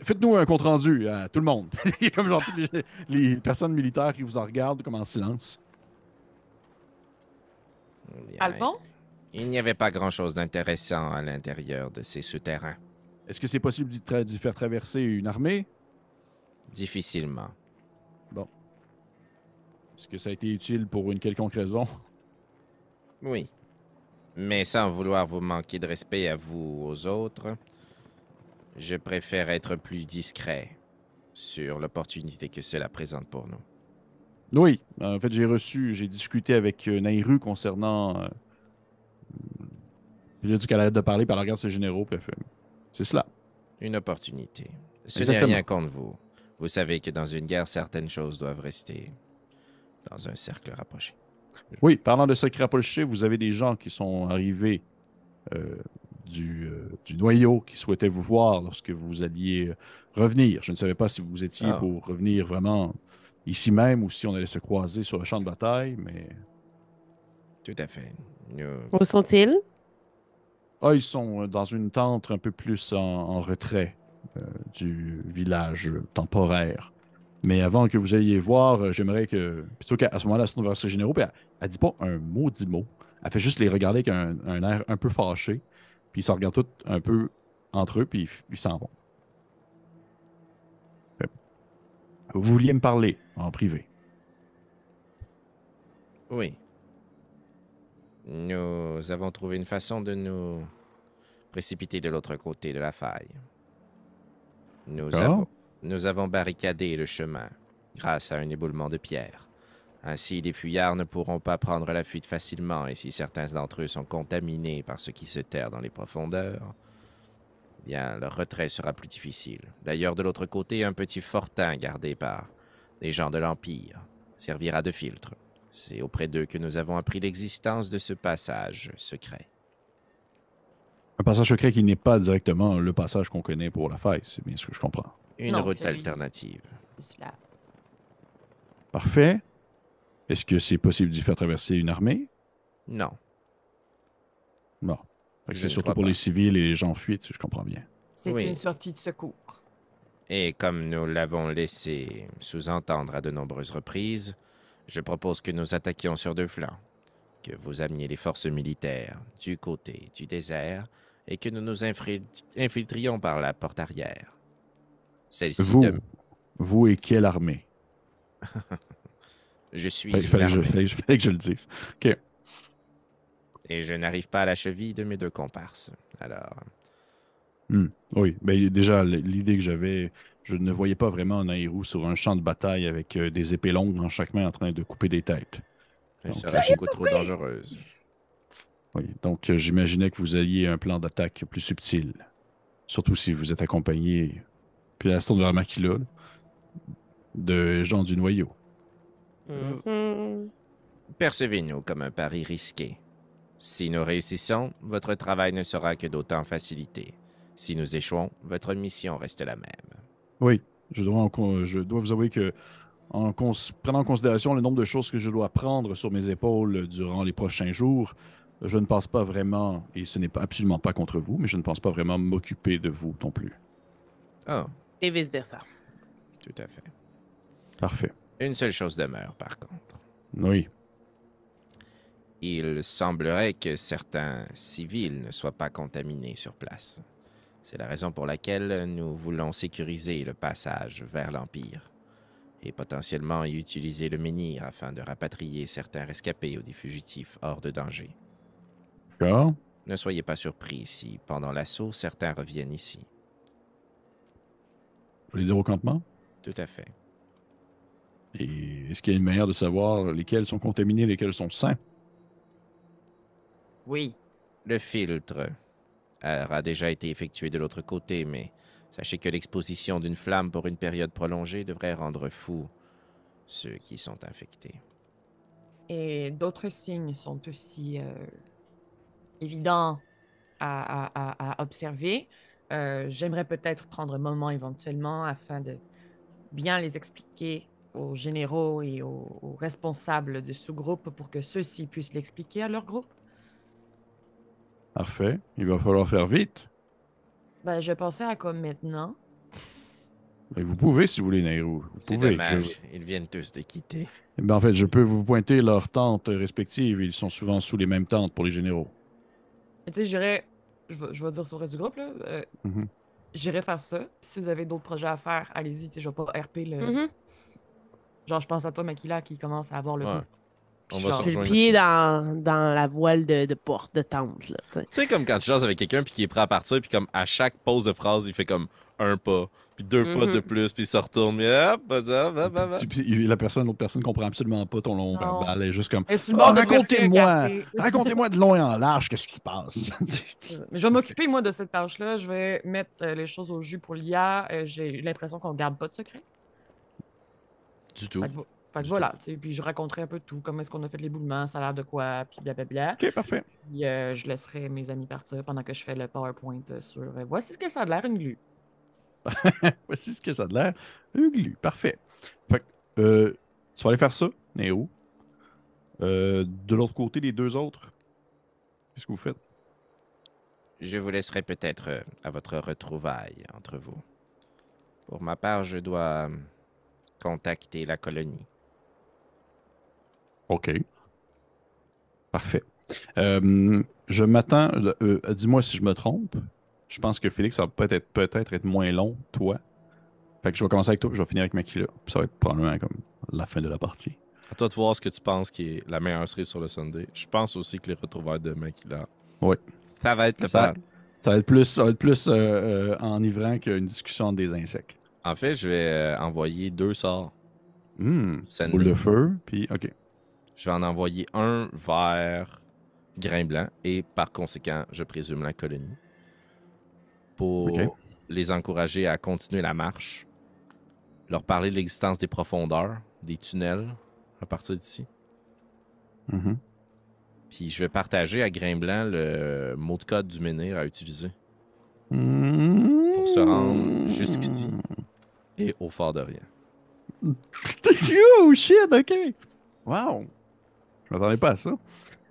faites-nous un compte rendu à tout le monde. comme genre les, personnes militaires qui vous en regardent comme en silence. Alphonse Il n'y avait pas grand-chose d'intéressant à l'intérieur de ces souterrains. Est-ce que c'est possible d'y faire traverser une armée Difficilement. Bon. Est-ce que ça a été utile pour une quelconque raison? Oui. Mais sans vouloir vous manquer de respect à vous ou aux autres, je préfère être plus discret sur l'opportunité que cela présente pour nous. Oui, en fait, j'ai reçu, j'ai discuté avec euh, Nairu concernant. il a dit qu'elle arrête de parler, par la regarde ses généraux, C'est cela. Une opportunité. Ce n'est rien contre vous. Vous savez que dans une guerre, certaines choses doivent rester dans un cercle rapproché. Oui, parlant de cercle rapproché, vous avez des gens qui sont arrivés euh, du, euh, du, noyau qui souhaitaient vous voir lorsque vous alliez euh, revenir. Je ne savais pas si vous étiez ah. pour revenir vraiment ici même ou si on allait se croiser sur le champ de bataille, mais. Tout à fait. Où sont-ils? Ah, ils sont dans une tente un peu plus en retrait. Euh, du village temporaire. Mais avant que vous alliez voir, euh, j'aimerais que. vois qu'à ce moment-là, c'est se généraux, puis elle, dit pas un maudit mot. Elle fait juste les regarder avec un, air un peu fâché. Puis ils s'en regardent tous un peu entre eux, puis ils s'en vont. Euh, vous vouliez me parler en privé. Oui. Nous avons trouvé une façon de nous précipiter de l'autre côté de la faille. Nous avons, barricadé le chemin grâce à un éboulement de pierre. Ainsi, les fuyards ne pourront pas prendre la fuite facilement, et si certains d'entre eux sont contaminés par ce qui se terre dans les profondeurs, eh bien, leur retrait sera plus difficile. D'ailleurs, de l'autre côté, un petit fortin gardé par les gens de l'Empire servira de filtre. C'est auprès d'eux que nous avons appris l'existence de ce passage secret. Un passage secret qui n'est pas directement le passage qu'on connaît pour la faille, c'est bien ce que je comprends. Une route alternative. Parfait. Est-ce que c'est possible d'y faire traverser une armée? Non. Bon. C'est surtout pour les civils et les gens en fuite, je comprends bien. C'est une sortie de secours. Et comme nous l'avons laissé sous-entendre à de nombreuses reprises, je propose que nous attaquions sur deux flancs, que vous ameniez les forces militaires du côté du désert et que nous nous infiltrions par la porte arrière. Celle-ci. Vous, vous et quelle armée Je suis. Il fallait, que je le dise. OK. Et je n'arrive pas à la cheville de mes deux comparses. Alors. Hmm. Oui, mais ben, déjà, l'idée que j'avais, je ne voyais pas vraiment un héros sur un champ de bataille avec euh, des épées longues dans chaque main en train de couper des têtes. Elle serait euh, beaucoup trop dangereuse. Oui, donc euh, j'imaginais que vous alliez un plan d'attaque plus subtil. Surtout si vous êtes accompagné, puis à la de la maquilla, de gens du noyau. Mhm. Percevez-nous comme un pari risqué. Si nous réussissons, votre travail ne sera que d'autant facilité. Si nous échouons, votre mission reste la même. Oui, je dois, je dois vous avouer que, en prenant en considération le nombre de choses que je dois prendre sur mes épaules durant les prochains jours, je ne pense pas vraiment, et ce n'est pas, absolument pas contre vous, mais je ne pense pas vraiment m'occuper de vous non plus. Oh. Et vice-versa. Tout à fait. Parfait. Une seule chose demeure, par contre. Oui. Il semblerait que certains civils ne soient pas contaminés sur place. C'est la raison pour laquelle nous voulons sécuriser le passage vers l'Empire et potentiellement y utiliser le menhir afin de rapatrier certains rescapés ou des fugitifs hors de danger. Ne soyez pas surpris si, pendant l'assaut, certains reviennent ici. Vous voulez dire au campement? Tout à fait. Et est-ce qu'il y a une manière de savoir lesquels sont contaminés, et lesquels sont sains? Oui. Le filtre a déjà été effectué de l'autre côté, mais sachez que l'exposition d'une flamme pour une période prolongée devrait rendre fous ceux qui sont infectés. Et d'autres signes sont aussi euh, évident à, observer. Euh, j'aimerais peut-être prendre un moment éventuellement afin de bien les expliquer aux généraux et aux, responsables de sous-groupe pour que ceux-ci puissent l'expliquer à leur groupe. Parfait. Il va falloir faire vite. Ben, je pensais à quoi maintenant. vous pouvez, si vous voulez, Nairou. Vous pouvez. Dommage. Ils viennent tous de quitter. Eh ben, en fait, je peux vous pointer leurs tentes respectives. Ils sont souvent sous les mêmes tentes pour les généraux tu sais, je vais, dire sur le reste du groupe, là, euh, mhm. faire ça. si vous avez d'autres projets à faire, allez-y, tu sais, je vais pas RP le. Mhm. Genre, je pense à toi, Makila, qui commence à avoir le on va le pied dans, la voile de, porte de tente. Tu sais, comme quand tu jases avec quelqu'un puis qui est prêt à partir, puis comme à chaque pause de phrase, il fait comme un pas, puis deux pas mm-hmm. de plus, puis il se retourne, puis la personne, l'autre personne comprend absolument pas ton long verbal. Elle est juste comme ah, racontez-moi, racontez de long et en large qu'est-ce qui se passe. je vais m'occuper moi de cette tâche-là. Je vais mettre euh, les choses au jus pour l'IA. Euh, j'ai l'impression qu'on garde pas de secret. Du tout. Fait que voilà, puis je raconterai un peu tout, comment est-ce qu'on a fait l'éboulement, ça a l'air de quoi, puis blablabla. OK, parfait. Puis euh, je laisserai mes amis partir pendant que je fais le PowerPoint euh, sur euh, voici ce que ça a l'air une glu. voici ce que ça a l'air une glu, parfait. Fait que, tu vas aller faire ça, Néo. de l'autre côté, les deux autres, qu'est-ce que vous faites? Je vous laisserai peut-être à votre retrouvaille entre vous. Pour ma part, je dois contacter la colonie. OK. Parfait. Euh, je m'attends. Euh, dis-moi si je me trompe. Je pense que Félix, ça va peut-être peut-être être moins long, toi. Fait que je vais commencer avec toi, je vais finir avec Makila. ça va être probablement comme la fin de la partie. À toi de voir ce que tu penses qui est la meilleure série sur le Sunday. Je pense aussi que les retrouvailles de Makila. Oui. Ça va être le ça, Ça va être plus, ça va être plus euh, enivrant qu'une discussion des insectes. En fait, je vais envoyer deux sorts. Hmm. Le de feu, puis OK. Je vais en envoyer un vers Grain Blanc et par conséquent, je présume la colonie pour les encourager à continuer la marche, leur parler de l'existence des profondeurs, des tunnels à partir d'ici. Mm-hmm. Puis je vais partager à Grain Blanc le mot de code du menhir à utiliser pour se rendre jusqu'ici et au fort de rien. oh shit, ok. Wow. Je m'attendais pas à ça.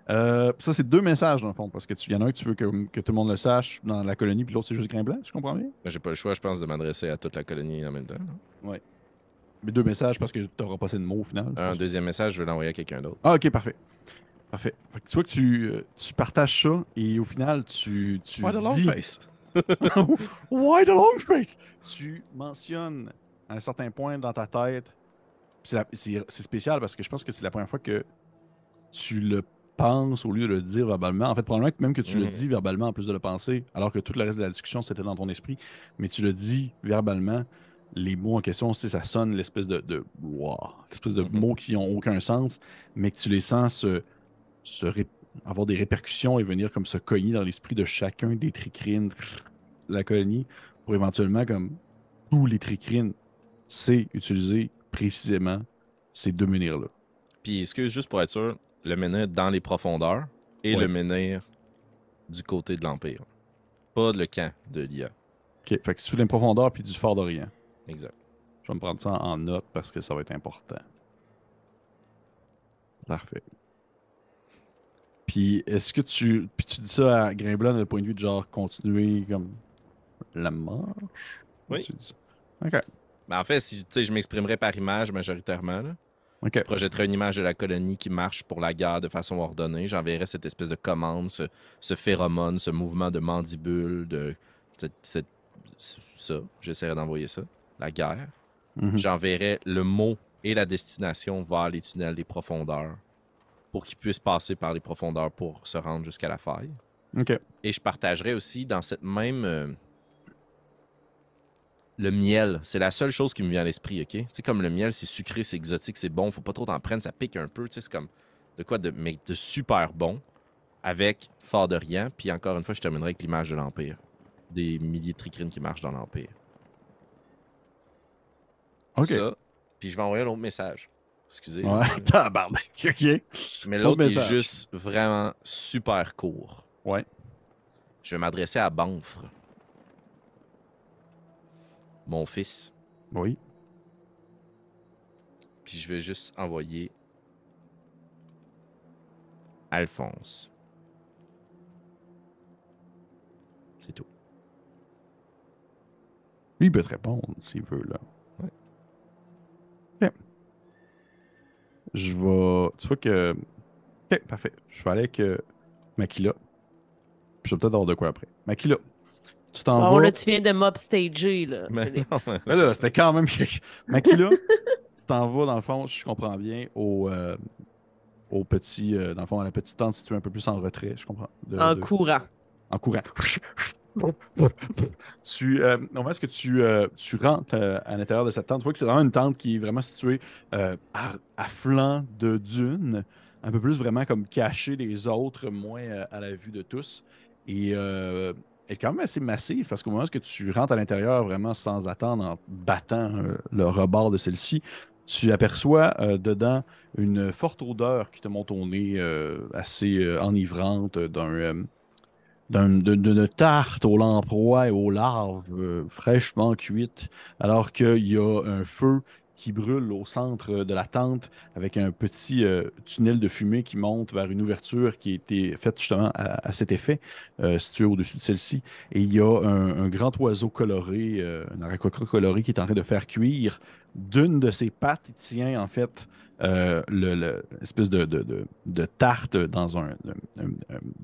Euh, ça, c'est deux messages, dans le fond, parce que tu y en a un que tu veux que, tout le monde le sache dans la colonie, puis l'autre, c'est juste grain blanc, je comprends bien? Ben, j'ai pas le choix, je pense, de m'adresser à toute la colonie en même temps. Oui. Mais deux messages parce que tu auras passé de mots au final. Un deuxième message, je vais l'envoyer à quelqu'un d'autre. Ah, ok, parfait. Parfait. Fait tu vois que euh, tu, partages ça et au final, tu. tu Why the long face? Why the long face? Tu mentionnes un certain point dans ta tête. C'est spécial parce que je pense que c'est la première fois que tu le penses au lieu de le dire verbalement. En fait, probablement que même que tu le mhm. dis verbalement en plus de le penser, alors que tout le reste de la discussion, c'était dans ton esprit, mais tu le dis verbalement, les mots en question, si ça sonne l'espèce de, l'espèce de mhm. mots qui n'ont aucun sens, mais que tu les sens se, avoir des répercussions et venir comme se cogner dans l'esprit de chacun des tricrines la colonie pour éventuellement comme tous les tricrines, c'est utiliser précisément ces deux menhirs-là. Puis, excuse, juste pour être sûr, le menhir dans les profondeurs et le menhir du côté de l'Empire. Pas le camp de l'IA. OK. Fait que sous les profondeurs puis du Fort d'Orient. Exact. Je vais me prendre ça en note parce que ça va être important. Parfait. Puis est-ce que tu. Puis tu dis ça à Grimblon d'un point de vue de genre continuer comme la marche? Oui. OK. Ben, en fait, si je m'exprimerai par image majoritairement, là, je projetterai une image de la colonie qui marche pour la guerre de façon ordonnée. j'enverrai cette espèce de commande, ce, phéromone, ce mouvement de mandibule, de ça. J'essaierai d'envoyer ça. La guerre. Mhm. j'enverrai le mot et la destination vers les tunnels, les profondeurs, pour qu'ils puissent passer par les profondeurs pour se rendre jusqu'à la faille. Et je partagerai aussi dans cette même euh, le miel. C'est la seule chose qui me vient à l'esprit, OK? Tu sais, comme le miel, c'est sucré, c'est exotique, c'est bon, faut pas trop t'en prendre, ça pique un peu, c'est comme de quoi de, mais de super bon avec fort de rien. Puis encore une fois, je terminerai avec l'image de l'Empire. Des milliers de tricrines qui marchent dans l'Empire. OK. puis je vais envoyer un autre message. Excusez. Ouais, tabarnak, OK. Mais l'autre est juste vraiment super court. Ouais. Je vais m'adresser à Banfre mon fils. Oui. Puis je vais juste envoyer Alphonse. C'est tout. Lui, peut répondre s'il veut, là. Ouais. Bien. Je vais. Tu vois que. Ok, parfait. Je vais aller avec euh, Makila. Puis je vais peut-être avoir de quoi après. Makila. Tu t'en ah, vas. là, tu viens de m'upstager, là. Mais là, c'était quand même. là? tu t'en vas, dans le fond, je comprends bien, au. Euh, au petit, euh, dans le fond, à la petite tente située un peu plus en retrait, je comprends. en courant. En courant. tu, euh, est-ce que tu, euh, tu rentres à l'intérieur de cette tente, tu vois que c'est vraiment une tente qui est vraiment située à, flanc de dunes, un peu plus vraiment comme cachée des autres, moins à la vue de tous. Et est quand même assez massif parce qu'au moment où tu rentres à l'intérieur vraiment sans attendre en battant euh, le rebord de celle-ci, tu aperçois euh, dedans une forte odeur qui te monte au nez euh, assez enivrante d'un d'une tarte aux lamproies et aux larves fraîchement cuites, alors qu'il y a un feu qui brûle au centre de la tente avec un petit euh, tunnel de fumée qui monte vers une ouverture qui a été faite justement à, cet effet, euh, située au-dessus de celle-ci. Et il y a un, grand oiseau coloré, euh, un aracocra coloré qui est en train de faire cuire d'une de ses pattes. Il tient en fait une euh, espèce le, espèce de, tarte dans une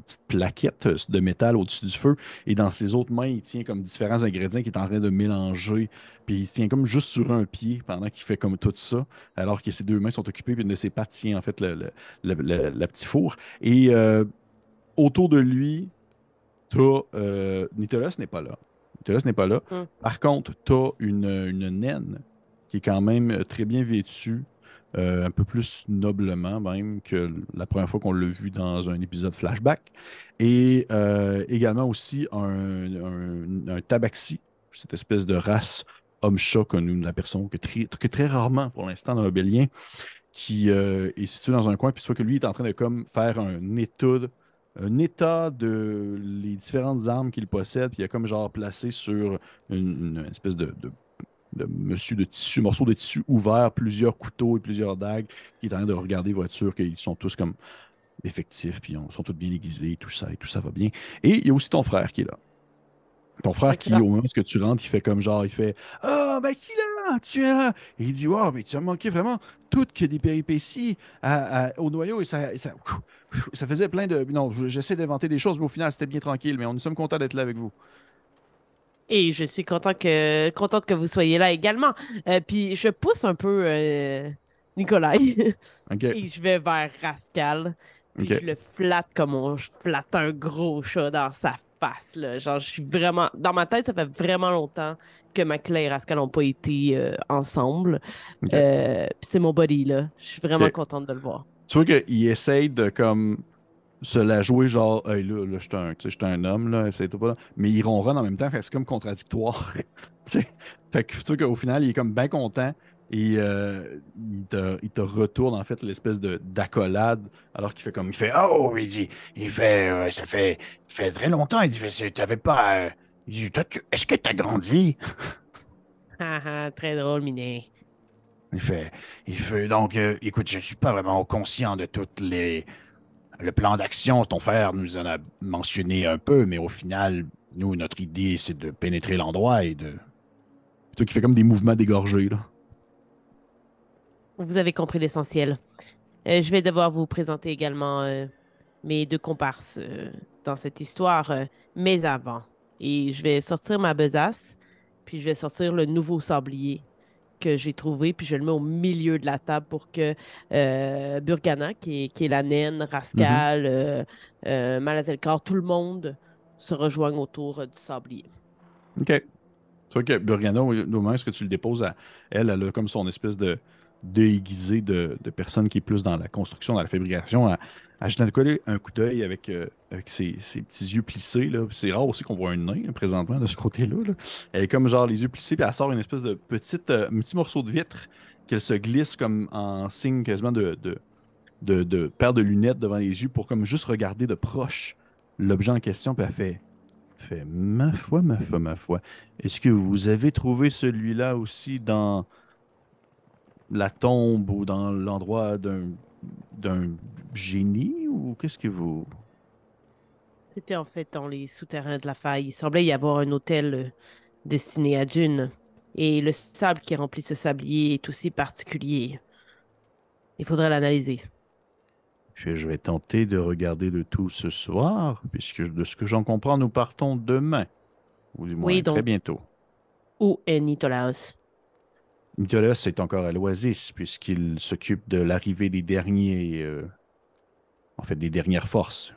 petite plaquette de métal au-dessus du feu. Et dans ses autres mains, il tient comme différents ingrédients qu'il est en train de mélanger. Puis il tient comme juste sur un pied pendant qu'il fait comme tout ça, alors que ses deux mains sont occupées, puis une de ses pattes tient en fait le, le petit four. Et euh, autour de lui, tu euh, n'est pas là. Nicolas n'est pas là. Hum. Par contre, tu une, une naine qui est quand même très bien vêtue, euh, un peu plus noblement même que la première fois qu'on l'a vu dans un épisode flashback. Et euh, également aussi un, tabaxi, cette espèce de race homme-chat que nous ne que très, que très rarement pour l'instant dans le Bélien, qui euh, est situé dans un coin, puis soit que lui est en train de comme faire un étude un état de les différentes armes qu'il possède, puis il a comme genre placé sur une, espèce de de monsieur de tissu, morceau de tissu ouvert, plusieurs couteaux et plusieurs dagues, qui est en train de regarder voiture, qu'ils sont tous comme effectifs, puis ils sont tous bien aiguisés, tout ça, et tout ça va bien. Et il y a aussi ton frère qui est là. Ton frère qui, au moment que tu rentres, il fait comme genre, il fait Ah, ben qui là Tu es là Et il dit Wow, mais tu as manqué vraiment toutes que des péripéties au noyau et ça, ça, faisait plein de. Non, j'essaie d'inventer des choses, mais au final, c'était bien tranquille, mais on nous sommes contents d'être là avec vous. Et je suis content que, contente que vous soyez là également. Euh, puis je pousse un peu euh, Nicolas. Et je vais vers Rascal. Puis je le flatte comme on flatte un gros chat dans sa face. Là. Genre, je suis vraiment. Dans ma tête, ça fait vraiment longtemps que Maclay et Rascal n'ont pas été euh, ensemble. Euh, puis c'est mon body, là. Je suis vraiment contente de le voir. Tu vois qu'il essaye de comme se la jouer genre, hey, là, je suis un, homme, là, c'est Mais il ronronne en même temps, c'est comme contradictoire. fait que au final, il est comme bien content et euh, il, te, retourne en fait l'espèce de d'accolade alors qu'il fait comme il fait oh il dit il fait euh, ça fait fait très longtemps il tu t'avais pas euh, dit est-ce que t'as grandi ah, ah, très drôle Miné. il fait il fait donc écoute je ne suis pas vraiment conscient de toutes les le plan d'action, ton frère nous en a mentionné un peu, mais au final, nous, notre idée, c'est de pénétrer l'endroit et de. C'est qui fait comme des mouvements dégorgés, là. Vous avez compris l'essentiel. Euh, je vais devoir vous présenter également euh, mes deux comparses euh, dans cette histoire, mes avant. Et je vais sortir ma besace, puis je vais sortir le nouveau sablier que j'ai trouvé, puis je le mets au milieu de la table pour que euh, Burgana, qui est, la naine, Rascal, mm mm-hmm. euh, euh, tout le monde se rejoigne autour du sablier. OK. Tu que Burgana, au moins, est-ce que tu le déposes à elle, elle comme son espèce de, déguisé de, de, personnes qui est plus dans la construction, dans la fabrication, à, à coller un coup d'œil avec, euh, ses, petits yeux plissés. C'est rare aussi qu'on voit un oeil, présentement de ce côté-là. Elle est comme genre les yeux plissés, puis elle sort une espèce de petite, euh, petit morceau de vitre qu'elle se glisse comme en signe quasiment de, de, paire de lunettes devant les yeux pour comme juste regarder de proche l'objet en question, puis elle fait fait ma foi, ma foi, ma foi. Est-ce que vous avez trouvé celui-là aussi dans la tombe ou dans l'endroit d'un, d'un génie ou qu'est-ce que vous. C'était en fait dans les souterrains de la faille. Il semblait y avoir un hôtel euh, destiné à Dune. Et le sable qui remplit ce sablier est aussi particulier. Il faudrait l'analyser. Je vais tenter de regarder le tout ce soir, puisque de ce que j'en comprends, nous partons demain. Ou du moins oui, très bientôt. Où est Nitolaos? Nicolas est encore à l'Oasis puisqu'il s'occupe de l'arrivée des derniers, euh, en fait, des dernières forces.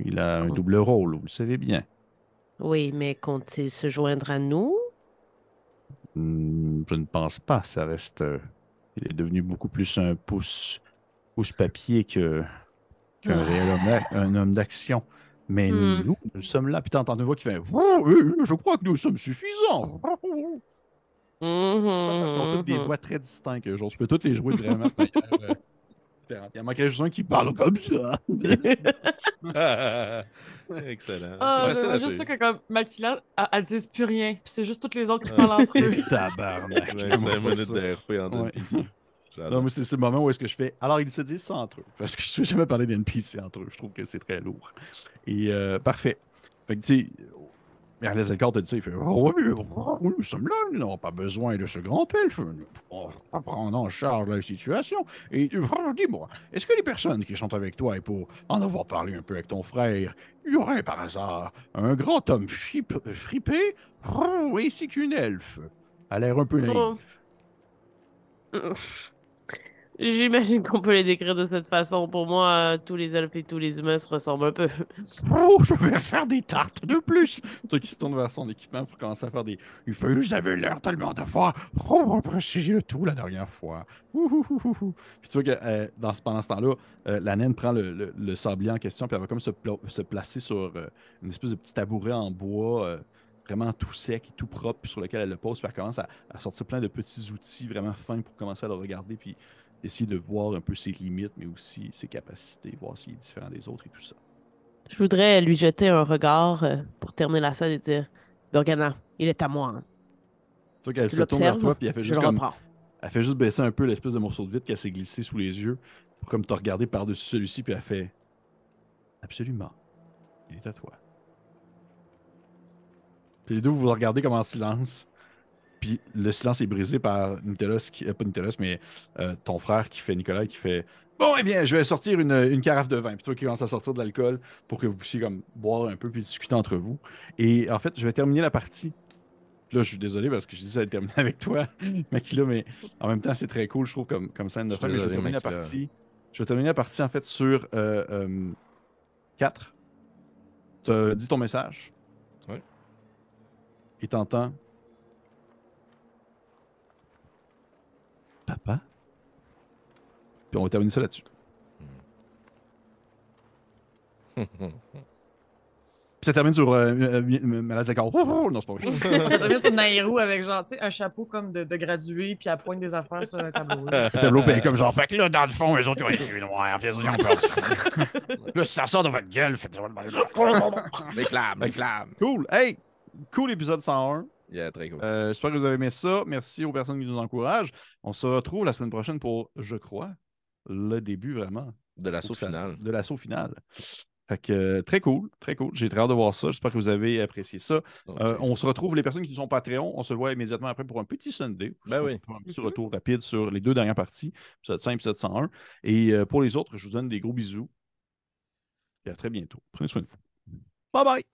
Il a un double rôle, vous le savez bien. Oui, mais compte-t-il se joindre à nous? Hmm, je ne pense pas. Ça reste. Euh, il est devenu beaucoup plus un pouce, pouce papier que qu'un ah. réel homme, un homme d'action. Mais hmm. nous, nous sommes là. Puis t'entends une voix qui fait oh, Je crois que nous sommes suffisants. Mm-hmm. Parce qu'ils ont toutes des mm-hmm. voix très distinctes, Genre Je peux toutes les jouer vraiment de manière euh, différente. Il y a juste un qui parle comme ça. Excellent. Ah, c'est juste ça que comme Makila, elles disent plus rien. c'est juste toutes les autres qui ah, parlent entre eux. Tabarnak. 25 de d'RP en NPC. Non, mais c'est, le moment où est-ce que je fais. Alors, ils se disent ça entre eux. Parce que je ne sais jamais parler d'NPC entre eux. Je trouve que c'est très lourd. Et euh, parfait. Fait que, tu sais, les a te dit, il fait ah Nous sommes là, nous n'avons pas besoin de ce grand elfe. Nous pouvons prendre en charge la situation. Et dis-moi, est-ce que les personnes qui sont avec toi, et pour en avoir parlé un peu avec ton frère, il y aurait par hasard un grand homme fripé ainsi oh, qu'une elfe, A l'air un peu naïf oh. J'imagine qu'on peut les décrire de cette façon. Pour moi, tous les elfes et tous les humains se ressemblent un peu. Oh, je vais faire des tartes de plus! Toi qui se tourne vers son équipement pour commencer à faire des. Il faut, vous avez l'air tellement de oh, On Oh, préciser le tout la dernière fois. Puis tu vois que euh, dans, pendant ce temps-là, euh, la naine prend le, le, sablier en question, puis elle va comme se, placer sur euh, une espèce de petit tabouret en bois vraiment tout sec et tout propre, sur lequel elle le pose, puis elle commence à, à, sortir plein de petits outils vraiment fins pour commencer à le regarder, puis essayer de voir un peu ses limites, mais aussi ses capacités, voir s'il est différent des autres et tout ça. Je voudrais lui jeter un regard euh, pour terminer la scène et dire Gorgana, il est à moi. Hein. Toi, qu'elle se tourne vers toi, puis elle fait juste baisser un peu l'espèce de morceau de vide qu'elle s'est glissé sous les yeux pour comme te regarder par-dessus celui-ci, puis elle fait Absolument, il est à toi. Puis les deux, vous, vous regardez comme en silence. Puis le silence est brisé par Nutellos, qui, euh, pas Nutellos, mais euh, ton frère qui fait Nicolas, qui fait Bon, eh bien, je vais sortir une, carafe de vin. Puis toi qui commence à sortir de l'alcool pour que vous puissiez comme, boire un peu puis discuter entre vous. Et en fait, je vais terminer la partie. là, je suis désolé parce que je disais ça terminer avec toi, Makila, mais en même temps, c'est très cool, je trouve, comme, comme scène de fin. Je vais terminer la partie. Je vais terminer la partie, en fait, sur 4. Euh, tu dis ton message. Oui. Et t'entends. papa. Puis on va terminer ça là-dessus. Puis ça termine sur euh, euh, euh non, c'est pas vrai. ça termine sur Nairou avec genre, tu sais, un chapeau comme de, de gradué, puis à pointe des affaires sur un tableau. le tableau, ben, comme genre, fait que là, dans le fond, les autres, ils ont noirs, puis ils ont là, si ça sort de votre gueule, faites. Des flammes, des flammes. Cool. Hey, cool épisode 101 très euh, J'espère que vous avez aimé ça. Merci aux personnes qui nous encouragent. On se retrouve la semaine prochaine pour, je crois, le début vraiment. De l'assaut final. De l'assaut final. Fait que euh, très cool, très cool. J'ai très hâte de voir ça. J'espère que vous avez apprécié ça. Oh, euh, on se retrouve, les personnes qui sont Patreon, on se voit immédiatement après pour un petit Sunday. Ben un petit mhm. retour rapide sur les deux dernières parties, 5 et 701. Et pour les autres, je vous donne des gros bisous. Et à très bientôt. Prenez soin de vous. Bye bye.